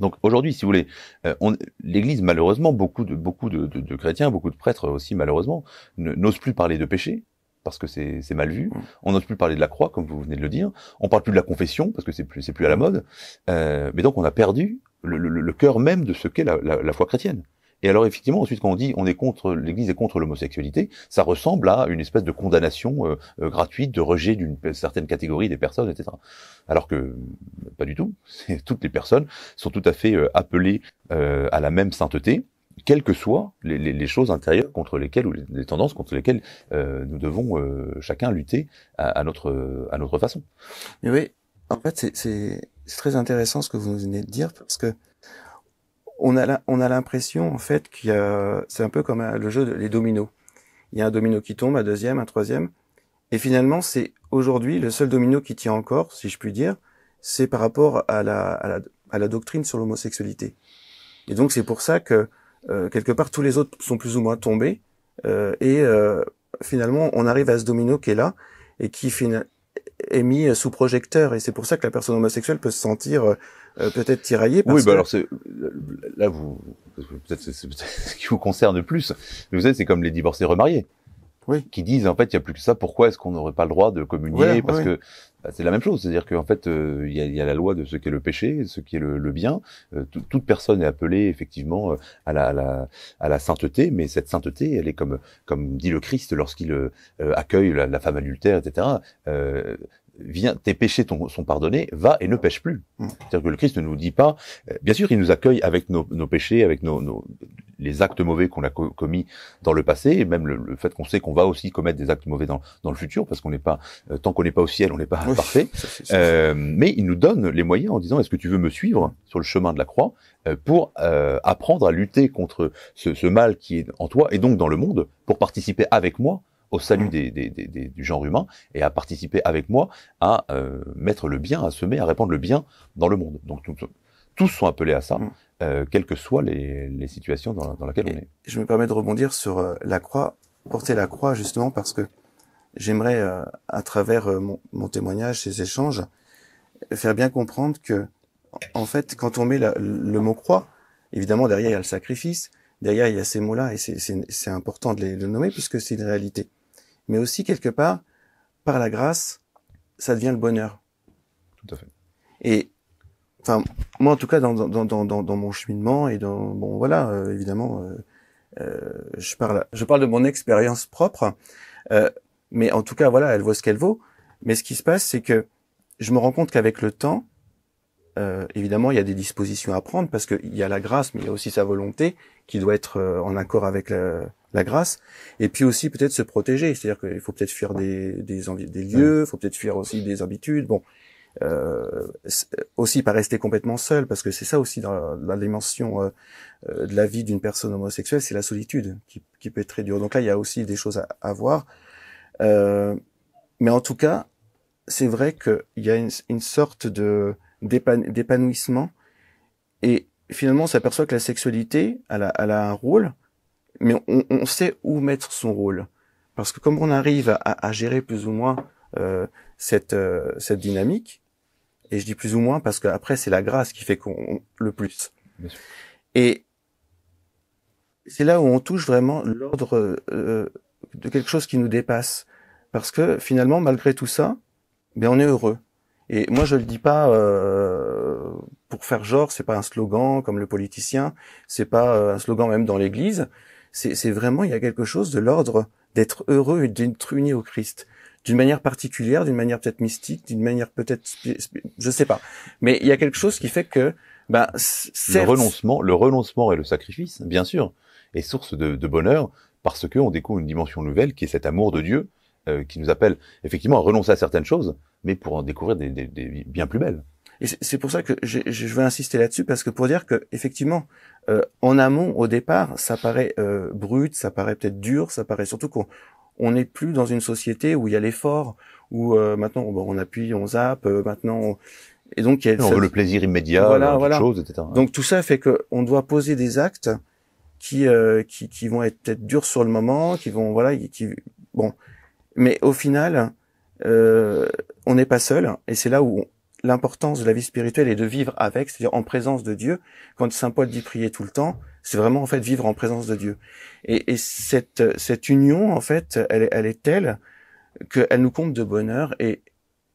Donc aujourd'hui, si vous voulez, euh, l'Église malheureusement, beaucoup de beaucoup de, chrétiens, beaucoup de prêtres aussi malheureusement, n'osent plus parler de péché parce que c'est mal vu. Hmm. On n'ose plus parler de la croix, comme vous venez de le dire. On parle plus de la confession parce que c'est plus plus à la mode. Euh, mais donc on a perdu le, le, cœur même de ce qu'est la foi chrétienne. Et alors effectivement, ensuite quand on dit on est contre l'Église est contre l'homosexualité, ça ressemble à une espèce de condamnation euh, euh, gratuite, de rejet d'une certaine catégorie des personnes, etc. Alors que pas du tout. Toutes les personnes sont tout à fait euh, appelées à la même sainteté, quelles que soient les, choses intérieures contre lesquelles ou les, tendances contre lesquelles nous devons chacun lutter à, notre à notre façon. Mais oui, en fait c'est très intéressant ce que vous venez de dire parce que on a on a l'impression en fait que c'est un peu comme euh, le jeu des dominos. Il y a un domino qui tombe, un deuxième, un troisième, et finalement c'est aujourd'hui le seul domino qui tient encore, si je puis dire, c'est par rapport à la, à la, doctrine sur l'homosexualité. Et donc c'est pour ça que euh, quelque part tous les autres sont plus ou moins tombés, euh, et finalement on arrive à ce domino qui est là et qui est mis sous projecteur. Et c'est pour ça que la personne homosexuelle peut se sentir euh, peut-être tiraillé. Parce oui, bah alors c'est, là vous peut-être c'est, peut-être ce qui vous concerne le plus. vous savez, c'est comme les divorcés remariés. Qui disent en fait il n'y a plus que ça. Pourquoi est-ce qu'on n'aurait pas le droit de communier Parce que bah, c'est la même chose, c'est-à-dire qu'en fait euh, il y, a, y, a, la loi de ce qu'est le péché, ce qui est le, bien. Euh, toute personne est appelée effectivement à la, à la, à la sainteté, mais cette sainteté, elle est comme comme dit le Christ lorsqu'il accueille la, la, femme adultère, etc vient, tes péchés sont pardonnés, va et ne pêche plus. Mm. C'est-à-dire que le Christ ne nous dit pas, euh, bien sûr, il nous accueille avec nos, péchés, avec les actes mauvais qu'on a commis dans le passé, et même le, fait qu'on sait qu'on va aussi commettre des actes mauvais dans, le futur, parce qu'on n'est pas, euh, tant qu'on n'est pas au ciel, on n'est pas parfait. Euh, mais il nous donne les moyens en disant, est-ce que tu veux me suivre sur le chemin de la croix pour apprendre à lutter contre ce mal qui est en toi et donc dans le monde, pour participer avec moi au salut des, des, des, du genre humain et à participer avec moi à euh, mettre le bien, à semer, à répandre le bien dans le monde. Donc tous sont appelés à ça, mm. euh, quelles que soient les, les situations dans, dans lesquelles on est. Je me permets de rebondir sur euh, la croix, porter la croix justement parce que j'aimerais, euh, à travers mon, mon, témoignage, ces échanges, faire bien comprendre que, en fait, quand on met le mot croix, évidemment derrière il y a le sacrifice, derrière il y a ces mots-là et c'est important de les, de nommer puisque c'est une réalité mais aussi quelque part, par la grâce, ça devient le bonheur. Tout à fait. Et enfin, moi en tout cas dans dans dans dans, mon cheminement et dans bon voilà euh, évidemment euh, euh, je parle je parle de mon expérience propre, mais en tout cas voilà elle vaut ce qu'elle vaut. Mais ce qui se passe c'est que je me rends compte qu'avec le temps, euh, évidemment, il y a des dispositions à prendre parce qu'il y a la grâce, mais il y a aussi sa volonté qui doit être euh, en accord avec la, grâce. Et puis aussi peut-être se protéger, c'est-à-dire qu'il faut peut-être fuir des, des, des lieux, il faut peut-être fuir aussi des habitudes. Bon, euh, aussi pas rester complètement seul parce que c'est ça aussi dans la, dimension euh, de la vie d'une personne homosexuelle, c'est la solitude qui, qui, peut être très dure. Donc là, il y a aussi des choses à, à voir. mais en tout cas, c'est vrai qu'il y a une sorte de d'épanouissement. Et finalement, on s'aperçoit que la sexualité, elle a, a un rôle, mais on, sait où mettre son rôle. Parce que comme on arrive à, à gérer plus ou moins euh, cette, euh, cette dynamique, et je dis plus ou moins parce qu'après, c'est la grâce qui fait qu'on le plus. Et c'est là où on touche vraiment l'ordre euh, de quelque chose qui nous dépasse. Parce que finalement, malgré tout ça, ben on est heureux. Et moi, je le dis pas euh, pour faire genre. C'est pas un slogan comme le politicien. C'est pas euh, un slogan même dans l'Église. C'est vraiment il y a quelque chose de l'ordre d'être heureux et d'être uni au Christ d'une manière particulière, d'une manière peut-être mystique, d'une manière peut-être, je sais pas. Mais il y a quelque chose qui fait que, ben, le renoncement, le renoncement et le sacrifice, bien sûr, est source de, bonheur parce que on découvre une dimension nouvelle qui est cet amour de Dieu euh, qui nous appelle effectivement à renoncer à certaines choses, mais pour en découvrir des, des, des bien plus belles. Et c'est pour ça que je, je veux insister là-dessus parce que pour dire que effectivement, euh, en amont, au départ, ça paraît euh, brut, ça paraît peut-être dur, ça paraît surtout qu'on on n'est plus dans une société où il y a l'effort, où euh, maintenant bon, on appuie, on zappe, euh, maintenant on... et donc il y a, on veut le plaisir immédiat, voilà, voilà. Chose, etc. Donc tout ça fait que on doit poser des actes qui euh, qui, qui vont être peut-être durs sur le moment, qui vont voilà, qui bon, mais au final. Euh, on n'est pas seul, et c'est là où l'importance de la vie spirituelle est de vivre avec, c'est-à-dire en présence de Dieu. Quand Saint Paul dit prier tout le temps, c'est vraiment en fait vivre en présence de Dieu. Et, cette, cette union, en fait, elle, elle est telle qu'elle nous compte de bonheur. Et,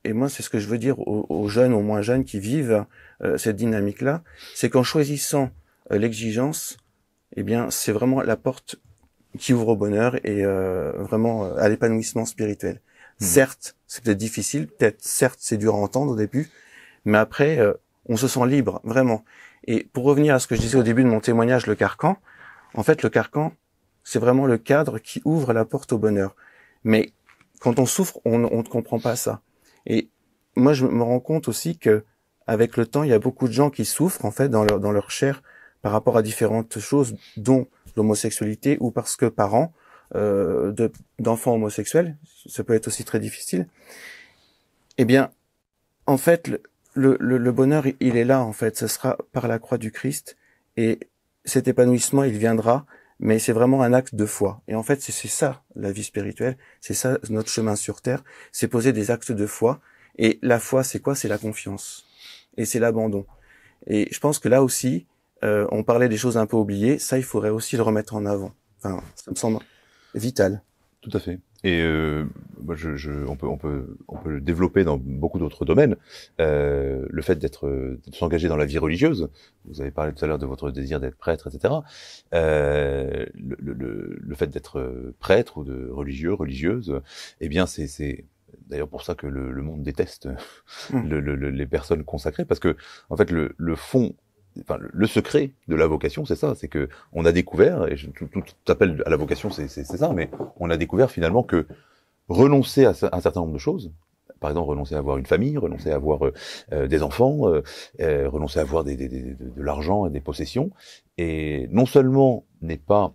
et moi, c'est ce que je veux dire aux, jeunes, aux moins jeunes qui vivent euh, cette dynamique-là, c'est qu'en choisissant euh, l'exigence, eh bien, c'est vraiment la porte qui ouvre au bonheur et euh, vraiment à l'épanouissement spirituel. Mmh. Certes, c'est peut-être difficile, peut-être, certes, c'est dur à entendre au début, mais après, euh, on se sent libre, vraiment. Et pour revenir à ce que je disais au début de mon témoignage, le carcan, en fait, le carcan, c'est vraiment le cadre qui ouvre la porte au bonheur. Mais quand on souffre, on, ne comprend pas ça. Et moi, je me rends compte aussi que avec le temps, il y a beaucoup de gens qui souffrent en fait dans leur dans leur chair par rapport à différentes choses, dont l'homosexualité ou parce que parents euh, de d'enfants homosexuels, ça peut être aussi très difficile. Eh bien, en fait, le, le, le bonheur, il est là en fait. Ce sera par la croix du Christ et cet épanouissement, il viendra. Mais c'est vraiment un acte de foi. Et en fait, c'est ça la vie spirituelle, c'est ça notre chemin sur terre, c'est poser des actes de foi. Et la foi, c'est quoi C'est la confiance et c'est l'abandon. Et je pense que là aussi, euh, on parlait des choses un peu oubliées. Ça, il faudrait aussi le remettre en avant. Enfin, ça me semble vital. Tout à fait. Et euh, je, je, on, peut, on, peut, on peut le développer dans beaucoup d'autres domaines. Euh, le fait d'être de s'engager dans la vie religieuse, vous avez parlé tout à l'heure de votre désir d'être prêtre, etc. Euh, le, le, le, fait d'être prêtre ou de religieux, religieuse, eh bien c'est d'ailleurs pour ça que le, le monde déteste mmh. les personnes consacrées, parce que en fait le, fond le secret de la vocation, c'est ça, c'est que on a découvert, et tout, appelle à la vocation, c'est ça, mais on a découvert finalement que renoncer à, un certain nombre de choses, par exemple renoncer à avoir une famille, renoncer à avoir euh, euh, des enfants, euh, renoncer à avoir de, l'argent et des possessions, et non seulement n'est pas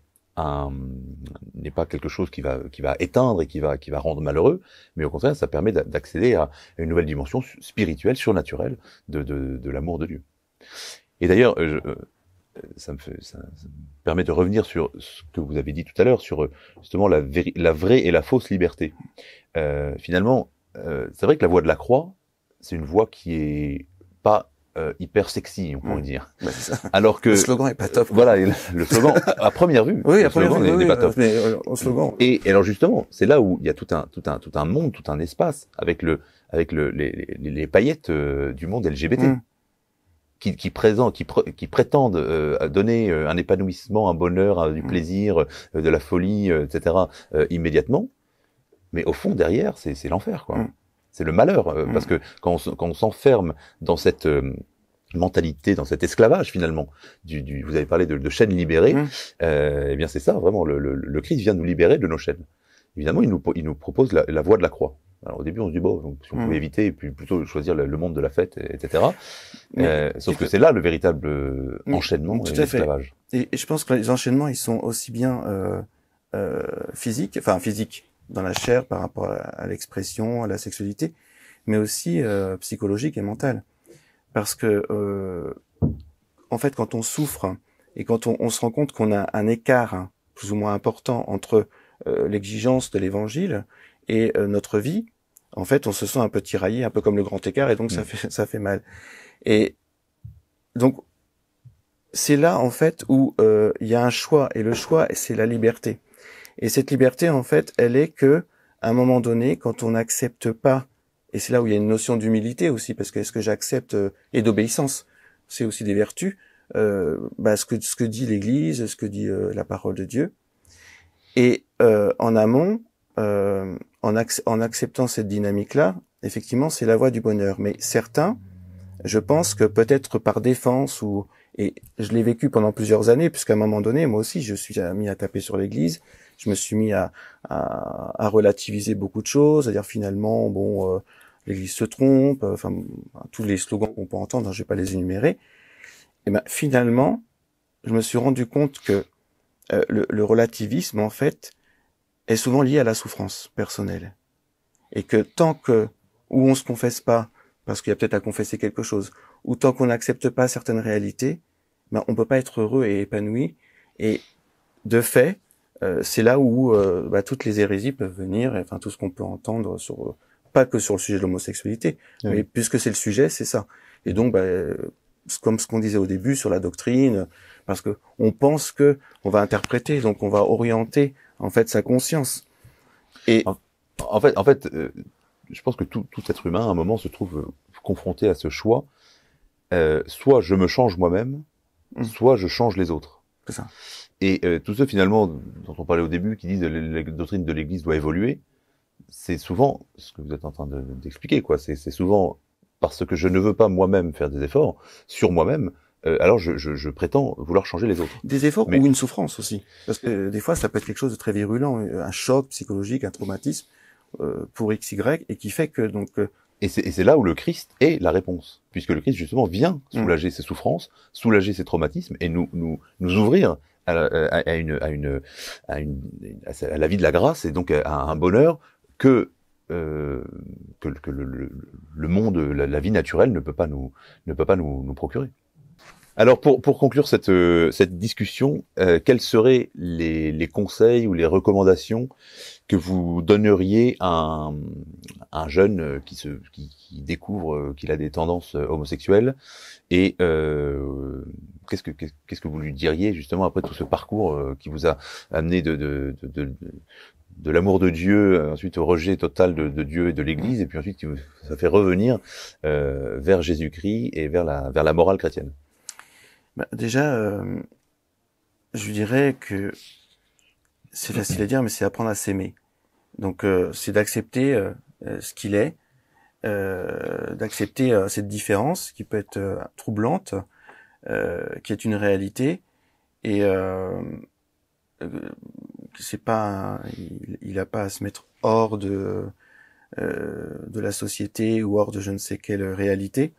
n'est pas quelque chose qui va qui éteindre et qui va rendre malheureux, mais au contraire, ça permet d'accéder à une nouvelle dimension spirituelle, surnaturelle de l'amour de Dieu. Et d'ailleurs, euh, euh, ça, me fait, ça, me permet de revenir sur ce que vous avez dit tout à l'heure, sur euh, justement la, la, vraie et la fausse liberté. Euh, finalement, c'est vrai que la voie de la croix, c'est une voie qui est pas hyper sexy, on pourrait mmh. dire. Alors que le slogan est pas top. Voilà, le slogan à première vue. Oui, à première vue, pas top. Mais, slogan. Et, alors justement, c'est là où il y a tout un tout un tout un monde, tout un espace avec le avec le, les, les, paillettes du monde LGBT. Mmh qui, qui, présent, qui, qui prétendent euh, donner euh, un épanouissement, un bonheur, euh, du mm. plaisir, euh, de la folie, etc. immédiatement, mais au fond derrière, c'est l'enfer, quoi. Mm. C'est le malheur, mm. parce que quand on, s'enferme dans cette mentalité, dans cet esclavage finalement. Du, vous avez parlé de, de chaînes libérées. eh bien, c'est ça vraiment. Le, le, le, Christ vient nous libérer de nos chaînes. Évidemment, il nous, il nous propose la, la voie de la croix. Alors, au début, on se dit, bon, si on hmm. pouvait éviter, et puis plutôt choisir le, monde de la fête, etc. Euh, sauf que, c'est là le véritable euh, enchaînement de et l'esclavage. Et, je pense que les enchaînements, ils sont aussi bien euh, euh physiques, enfin physiques, dans la chair par rapport à, l'expression, à la sexualité, mais aussi psychologiques et mentales. Parce que, en fait, quand on souffre et quand on, se rend compte qu'on a un écart hein, plus ou moins important entre l'exigence de l'évangile et euh, notre vie, en fait, on se sent un peu tiraillé, un peu comme le grand écart, et donc ça mm. fait ça fait mal. Et donc c'est là en fait où euh, il y a un choix, et le choix c'est la liberté. Et cette liberté en fait, elle est que à un moment donné, quand on n'accepte pas, et c'est là où il y a une notion d'humilité aussi, parce que est-ce que j'accepte euh, et d'obéissance, c'est aussi des vertus. Euh, bah, ce que ce que dit l'Église, ce que dit la parole de Dieu. Et en amont, euh, en, en acceptant cette dynamique-là, effectivement, c'est la voie du bonheur. Mais certains, je pense que peut-être par défense ou et je l'ai vécu pendant plusieurs années, puisqu'à un moment donné, moi aussi, je suis mis à taper sur l'Église. Je me suis mis à, relativiser beaucoup de choses, à dire finalement, bon, euh, l'Église se trompe. Euh, enfin, tous les slogans qu'on peut entendre, hein, je ne vais pas les énumérer. Et eh ben, finalement, je me suis rendu compte que euh, le, relativisme, en fait, est souvent liée à la souffrance personnelle. Et que tant que, où on se confesse pas, parce qu'il y a peut-être à confesser quelque chose, ou tant qu'on n'accepte pas certaines réalités, ben, on peut pas être heureux et épanoui. Et de fait, euh, c'est là où euh, ben, toutes les hérésies peuvent venir, et, enfin tout ce qu'on peut entendre sur, pas que sur le sujet de l'homosexualité, mais puisque c'est le sujet, c'est ça. Et donc, bah, comme ce qu'on disait au début sur la doctrine, parce que on pense que on va interpréter, donc on va orienter en fait sa conscience. Et en, fait, en fait, euh, je pense que tout, être humain à un moment se trouve euh, confronté à ce choix. Euh, soit je me change moi-même, mm. soit je change les autres. C'est ça. Et euh, tout ce finalement dont on parlait au début, qui disent que la de l'Église doit évoluer, c'est souvent ce que vous êtes en train d'expliquer, quoi. C'est souvent parce que je ne veux pas moi-même faire des efforts sur moi-même euh, alors je, prétends vouloir changer les autres. Des efforts ou une souffrance aussi, parce que des fois ça peut être quelque chose de très virulent, euh, un choc psychologique, un traumatisme euh, pour x y et qui fait que donc. Et c'est là où le Christ est la réponse, puisque le Christ justement vient soulager mm. ses souffrances, soulager ses traumatismes et nous nous ouvrir à, à, une, à une à la vie de la grâce et donc à un bonheur que que, le, monde, la, vie naturelle ne peut pas nous, ne peut pas nous procurer. Alors pour, pour conclure cette, euh, cette discussion, euh, quels seraient les, les, conseils ou les recommandations que vous donneriez à un, un jeune euh, qui, se, qui, découvre qu'il a des tendances homosexuelles et qu'est-ce que qu'est-ce que vous lui diriez justement après tout ce parcours qui vous a amené de, de, de, de l'amour de Dieu, ensuite au rejet total de, Dieu et de l'Église, et puis ensuite ça fait revenir vers Jésus-Christ et vers la, vers la morale chrétienne. Bah, déjà, euh, je dirais que c'est facile à dire, mais c'est apprendre à s'aimer. Donc, euh, c'est d'accepter euh, ce qu'il est, d'accepter cette différence qui peut être troublante, qui est une réalité, et c'est pas, il, n'a a pas à se mettre hors de de la société ou hors de je ne sais quelle réalité.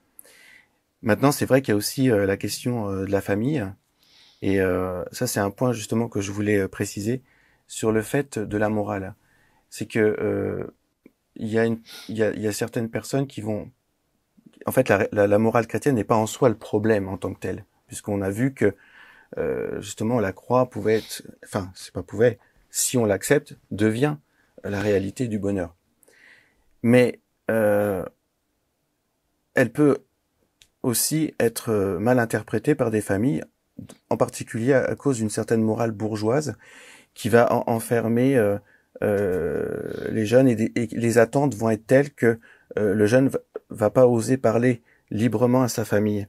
Maintenant, c'est vrai qu'il y a aussi euh, la question euh, de la famille. Et euh, ça, c'est un point justement que je voulais préciser sur le fait de la morale. C'est que il y, a une, il, y a, certaines personnes qui vont... En fait, la, la, morale chrétienne n'est pas en soi le problème en tant que tel, puisqu'on a vu que justement la croix pouvait être... Enfin, c'est pas pouvait, si on l'accepte, devient la réalité du bonheur. Mais elle peut aussi être euh, mal interprété par des familles, en particulier à, cause d'une certaine morale bourgeoise qui va enfermer euh, euh, les jeunes et, les attentes vont être telles que le jeune va, va pas oser parler librement à sa famille.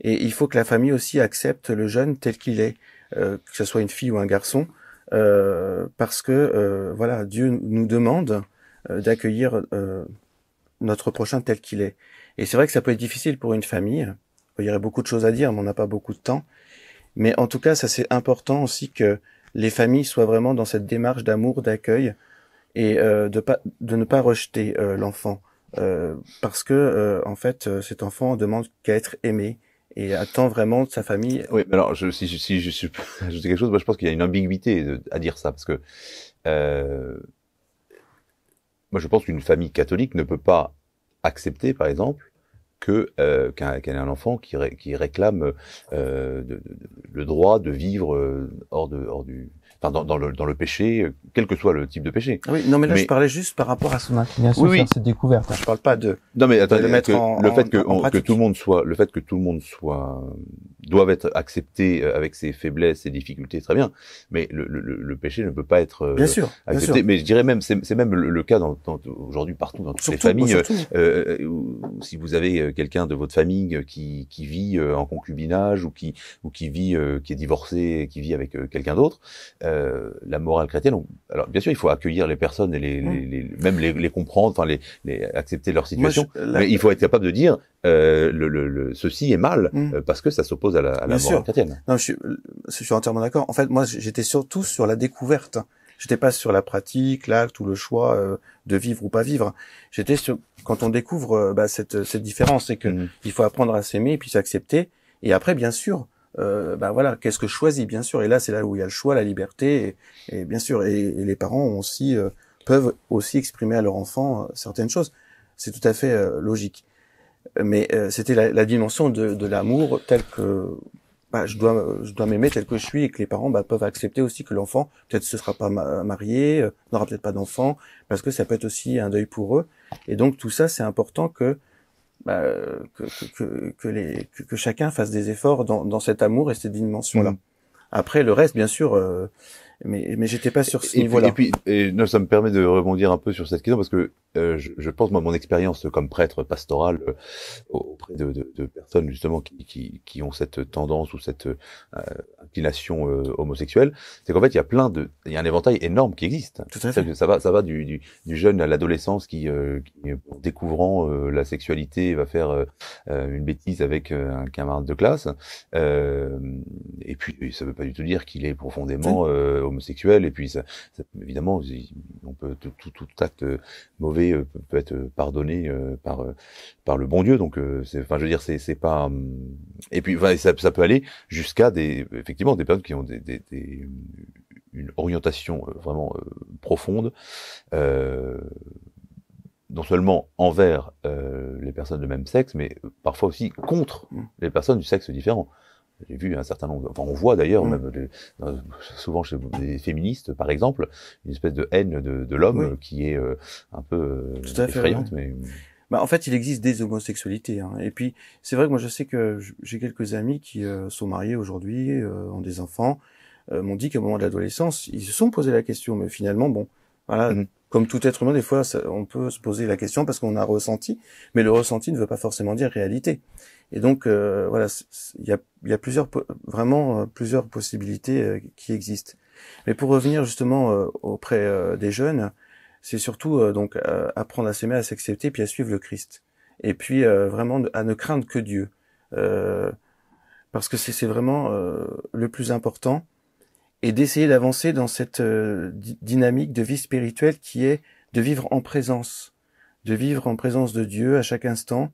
Et il faut que la famille aussi accepte le jeune tel qu'il est, que ce soit une fille ou un garçon, parce que voilà Dieu nous demande d'accueillir notre prochain tel qu'il est. Et c'est vrai que ça peut être difficile pour une famille. Il y aurait beaucoup de choses à dire, mais on n'a pas beaucoup de temps. Mais en tout cas, ça c'est important aussi que les familles soient vraiment dans cette démarche d'amour, d'accueil et euh, de, pas, de ne pas rejeter euh, l'enfant euh, parce que euh, en fait euh, cet enfant demande qu'à être aimé et attend vraiment de sa famille. Oui, mais alors je, si, si, je, je, je, quelque chose, moi je pense qu'il y a une ambiguïté à dire ça parce que euh, moi je pense qu'une famille catholique ne peut pas accepter par exemple que euh, qu'un enfant qui, qui réclame euh, le droit de vivre euh, hors de hors du dans, dans, le, dans le péché, euh, quel que soit le type de péché. oui, non, mais là, je parlais juste par rapport à son inclination cette découverte. Je parle pas de. Non, mais attendez, mettre le fait que, que tout le monde soit, le fait que tout le monde soit, euh, doivent être acceptés euh, avec ses faiblesses, ses difficultés, très bien. Mais le, le, le péché ne peut pas être bien sûr, Mais je dirais même, c'est même le, cas dans, dans, aujourd'hui partout dans toutes les familles. si vous avez quelqu'un de votre famille qui, qui vit en concubinage ou qui ou qui vit, qui est divorcé, qui vit avec quelqu'un d'autre. Euh, la morale chrétienne. alors bien sûr, il faut accueillir les personnes et les, mm. les, même les, comprendre, les, accepter leur situation. Mais il faut être capable de dire euh, le, le, ceci est mal mm. euh, parce que ça s'oppose à la, à la morale chrétienne. Non, je suis, je suis entièrement d'accord. En fait, moi, j'étais surtout sur la découverte. J'étais pas sur la pratique, l'acte ou le choix euh, de vivre ou pas vivre. J'étais sur quand on découvre bah, cette, cette différence, c'est que mm. il faut apprendre à s'aimer et puis s'accepter. Et après, bien sûr, ben voilà, qu'est-ce que je choisis, bien sûr. Et là, c'est là où il y a le choix, la liberté, et, bien sûr, et, les parents aussi euh, peuvent aussi exprimer à leur enfant euh, certaines choses. C'est tout à fait logique. Mais c'était la, dimension de, l'amour tel que bah, je dois je dois m'aimer tel que je suis et que les parents bah, peuvent accepter aussi que l'enfant peut-être ne sera pas marié, n'aura peut-être pas d'enfant parce que ça peut être aussi un deuil pour eux. Et donc tout ça, c'est important que bah, que, que, que, les, que, chacun fasse des efforts dans, dans cet amour et cette dimension-là. Mm. Après, le reste, bien sûr, euh, mais mais j'étais pas sur ce niveau Et puis, et non, ça me permet de rebondir un peu sur cette question parce que euh, je, je, pense moi mon expérience comme prêtre pastoral euh, auprès de, de, de, personnes justement qui, qui, qui, ont cette tendance ou cette euh, inclination homosexuelle, c'est qu'en fait il y a plein de il y a un éventail énorme qui existe. Tout à fait. Ça va ça va du, du, jeune à l'adolescence qui, qui, en découvrant la sexualité va faire une bêtise avec un camarade de classe et puis ça veut pas du tout dire qu'il est profondément homosexuel, et puis ça, évidemment, on peut tout, acte mauvais euh, peut être pardonné euh, par euh, par le bon Dieu. Donc, enfin, je veux dire, c'est pas. Hum, et puis, ça, ça, peut aller jusqu'à des effectivement des personnes qui ont des, des, une orientation vraiment profonde. Euh, non seulement envers les personnes de même sexe, mais parfois aussi contre mmh. les personnes du sexe différent. J'ai vu un certain nombre, enfin on voit d'ailleurs mm. même euh, souvent chez les féministes par exemple une espèce de haine de, de l'homme qui est euh, un peu euh, effrayante. mais... Bah, en fait, il existe des homosexualités. Hein. Et puis, c'est vrai que moi, je sais que j'ai quelques amis qui sont mariés aujourd'hui, ont des enfants, m'ont dit qu'au moment de l'adolescence, ils se sont posé la question. Mais finalement, bon, voilà, mm-hmm. comme tout être humain, des fois, on peut se poser la question parce qu'on a ressenti, mais le ressenti ne veut pas forcément dire réalité. Et donc euh, voilà, il y a, y a, plusieurs vraiment euh, plusieurs possibilités euh, qui existent. Mais pour revenir justement auprès des jeunes, c'est surtout donc apprendre à s'aimer, à s'accepter, puis à suivre le Christ. Et puis vraiment à ne craindre que Dieu, parce que c'est vraiment le plus important et d'essayer d'avancer dans cette dynamique de vie spirituelle qui est de vivre en présence, de vivre en présence de Dieu à chaque instant,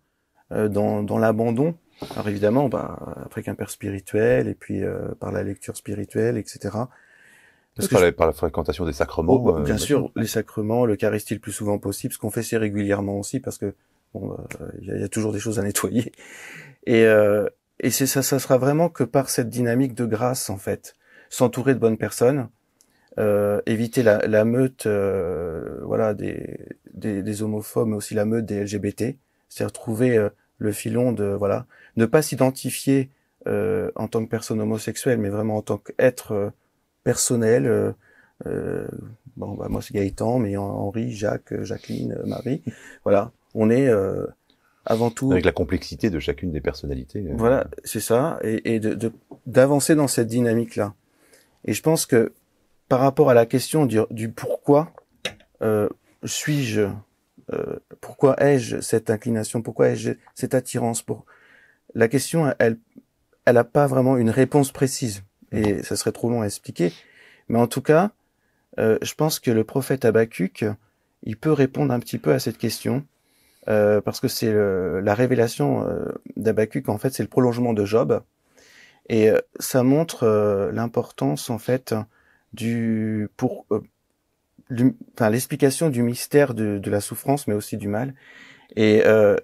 euh, dans, dans l'abandon. Alors évidemment, bah, après qu'un père spirituel, et puis euh, par la lecture spirituelle, etc. par, la, fréquentation des sacrements. Oh, oh, euh, bien sûr, les sacrements, l'Eucharistie le plus souvent possible, ce qu'on fait c'est régulièrement aussi, parce que bon, il y, a toujours des choses à nettoyer. Et, et c'est ça, ça sera vraiment que par cette dynamique de grâce en fait, s'entourer de bonnes personnes, éviter la, la meute, voilà, des, des, des homophobes, mais aussi la meute des LGBT c'est retrouver euh, le filon de voilà, ne pas s'identifier euh, en tant que personne homosexuelle, mais vraiment en tant qu'être euh, personnel. bon, bah, moi c'est Gaëtan, mais Henri, Jacques, Jacqueline, Marie, voilà, on est avant tout avec la complexité de chacune des personnalités. Voilà, c'est ça, et, et de d'avancer dans cette dynamique là. Et je pense que par rapport à la question du, du pourquoi euh, suis-je euh, pourquoi ai-je cette inclination Pourquoi ai-je cette attirance pour La question, elle, elle n'a pas vraiment une réponse précise, et ça serait trop long à expliquer. Mais en tout cas, euh, je pense que le prophète Habakkuk, il peut répondre un petit peu à cette question, euh, parce que c'est la révélation euh, d'Habakkuk, en fait, c'est le prolongement de Job, et ça montre l'importance, en fait, du pour l'explication du mystère de, de, la souffrance, mais aussi du mal, et euh,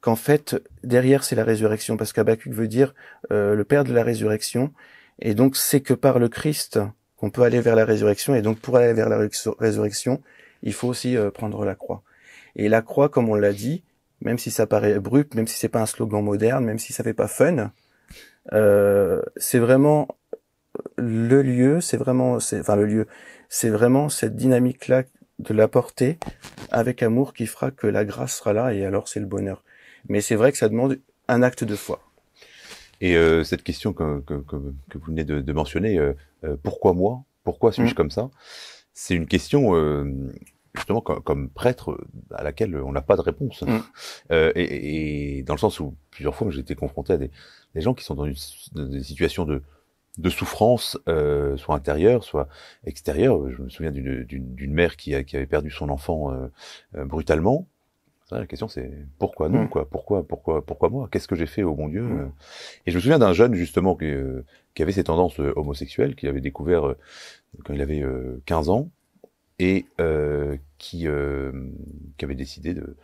qu'en fait derrière c'est la résurrection, parce qu'Abacuc veut dire euh, le Père de la résurrection, et donc c'est que par le Christ qu'on peut aller vers la résurrection, et donc pour aller vers la résurrection, il faut aussi euh, prendre la croix. Et la croix, comme on l'a dit, même si ça paraît brut, même si c'est pas un slogan moderne, même si ça fait pas fun, c'est vraiment le lieu, c'est vraiment, enfin le lieu, c'est vraiment cette dynamique-là de la porter avec amour qui fera que la grâce sera là et alors c'est le bonheur. Mais c'est vrai que ça demande un acte de foi. Et euh, cette question que, que, vous venez de, mentionner, euh, euh, pourquoi moi Pourquoi suis-je mm. comme ça C'est une question, justement, comme, prêtre, à laquelle on n'a pas de réponse. Mm. Et, dans le sens où, plusieurs fois, j'ai été confronté à des, gens qui sont dans, une, dans des situations de, de souffrance, euh, soit intérieure, soit extérieure. Je me souviens d'une mère qui, avait perdu son enfant euh, euh, brutalement. la question c'est pourquoi nous mm. quoi Pourquoi pourquoi pourquoi moi Qu'est-ce que j'ai fait au bon Dieu mm. Et je me souviens d'un jeune justement qui, avait ces tendances homosexuelles qu'il avait découvert quand il avait 15 ans et qui, qui avait décidé de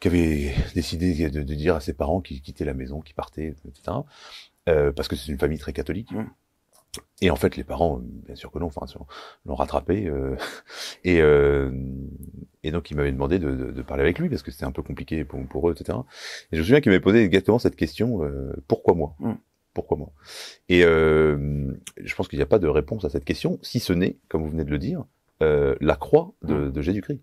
qui avait décidé de, de dire à ses parents qu'il quittait la maison, qu'il partait, etc. Euh, parce que c'est une famille très catholique. Et en fait, les parents, bien sûr que non, enfin, l'ont rattrapé. Euh, et, euh, donc, ils m'avaient demandé de, parler avec lui parce que c'était un peu compliqué pour, eux, etc. Et je me souviens qu'ils m'avaient posé exactement cette question euh, pourquoi moi Pourquoi moi Et euh, je pense qu'il n'y a pas de réponse à cette question, si ce n'est, comme vous venez de le dire, la croix de Jésus-Christ.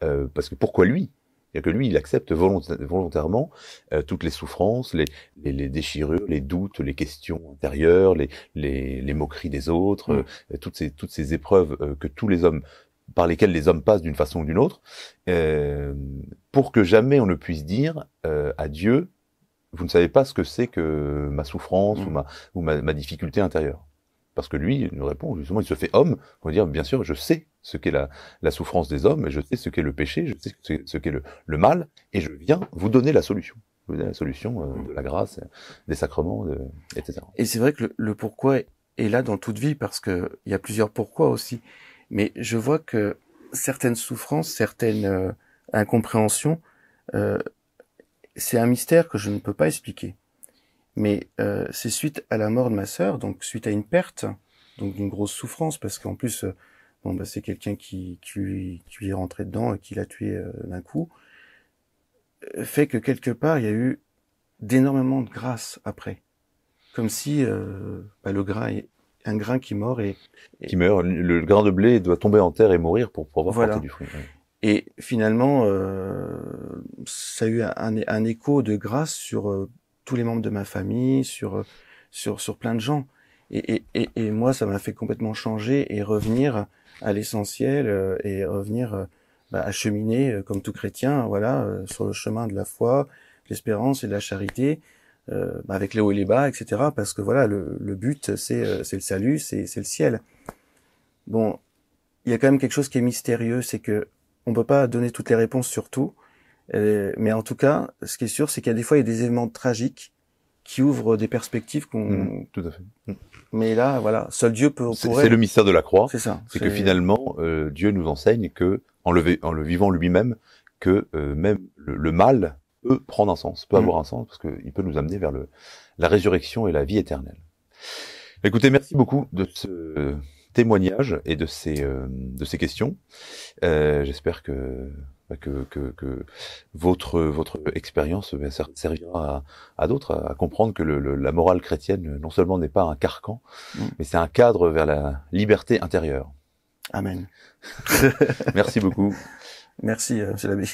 parce que pourquoi lui c'est-à-dire que lui, il accepte volontairement euh, toutes les souffrances, les, les, déchirures, les doutes, les questions intérieures, les, les, moqueries des autres, mm. euh, toutes, ces, toutes ces épreuves euh, que tous les hommes par lesquelles les hommes passent d'une façon ou d'une autre, pour que jamais on ne puisse dire à Dieu, vous ne savez pas ce que c'est que ma souffrance mm. ou, ma, ou ma difficulté intérieure. Parce que lui, il nous répond, justement, il se fait homme pour dire, bien sûr, je sais ce qu'est la, souffrance des hommes, je sais ce qu'est le péché, je sais ce, qu'est le, mal, et je viens vous donner la solution. vous donner la solution euh, de la grâce, des sacrements, etc. Et c'est vrai que le, pourquoi est là dans toute vie, parce que il y a plusieurs pourquoi aussi. Mais je vois que certaines souffrances, certaines euh, incompréhensions, euh, c'est un mystère que je ne peux pas expliquer. Mais euh, c'est suite à la mort de ma sœur, donc suite à une perte, donc d'une grosse souffrance, parce qu'en plus, euh, bon, bah, c'est quelqu'un qui, qui, qui, est rentré dedans et qui l'a tué euh, d'un coup, fait que quelque part, il y a eu d'énormément de grâce après. Comme si bah, le grain un grain qui meurt et, qui meurt le grain de blé doit tomber en terre et mourir pour pouvoir porter du fruit. Et finalement, ça a eu un, écho de grâce sur tous les membres de ma famille, sur euh, sur sur plein de gens. Et, et, et moi, ça m'a fait complètement changer et revenir à l'essentiel euh, et revenir euh, acheminer à cheminer comme tout chrétien, voilà, sur le chemin de la foi, l'espérance et de la charité, bah, avec les hauts et les bas, etc. Parce que voilà, le, le but, c'est c'est le salut, c'est c'est le ciel. Bon, il y a quand même quelque chose qui est mystérieux, c'est que on peut pas donner toutes les réponses sur tout. Euh, mais en tout cas, ce qui est sûr, c'est qu'il y a des fois il y a des événements tragiques qui ouvrent des perspectives qu'on. Mmh, tout à fait. Mmh. Mais là, voilà, seul Dieu peut. C'est le mystère de la croix. C'est ça. C'est que finalement, euh, Dieu nous enseigne que, en le, vivant lui-même, que euh, même le, mal peut prendre un sens, peut mmh. avoir un sens, parce qu'il peut nous amener vers le, la résurrection et la vie éternelle. Écoutez, merci beaucoup de ce témoignage et de ces, de ces questions. J'espère que bah, que, que, votre, votre expérience eh servira à, d'autres, à, comprendre que la morale chrétienne, non seulement n'est pas un carcan, mm. mais c'est un cadre vers la liberté intérieure. Amen. Merci beaucoup. Merci, euh, M. l'abbé.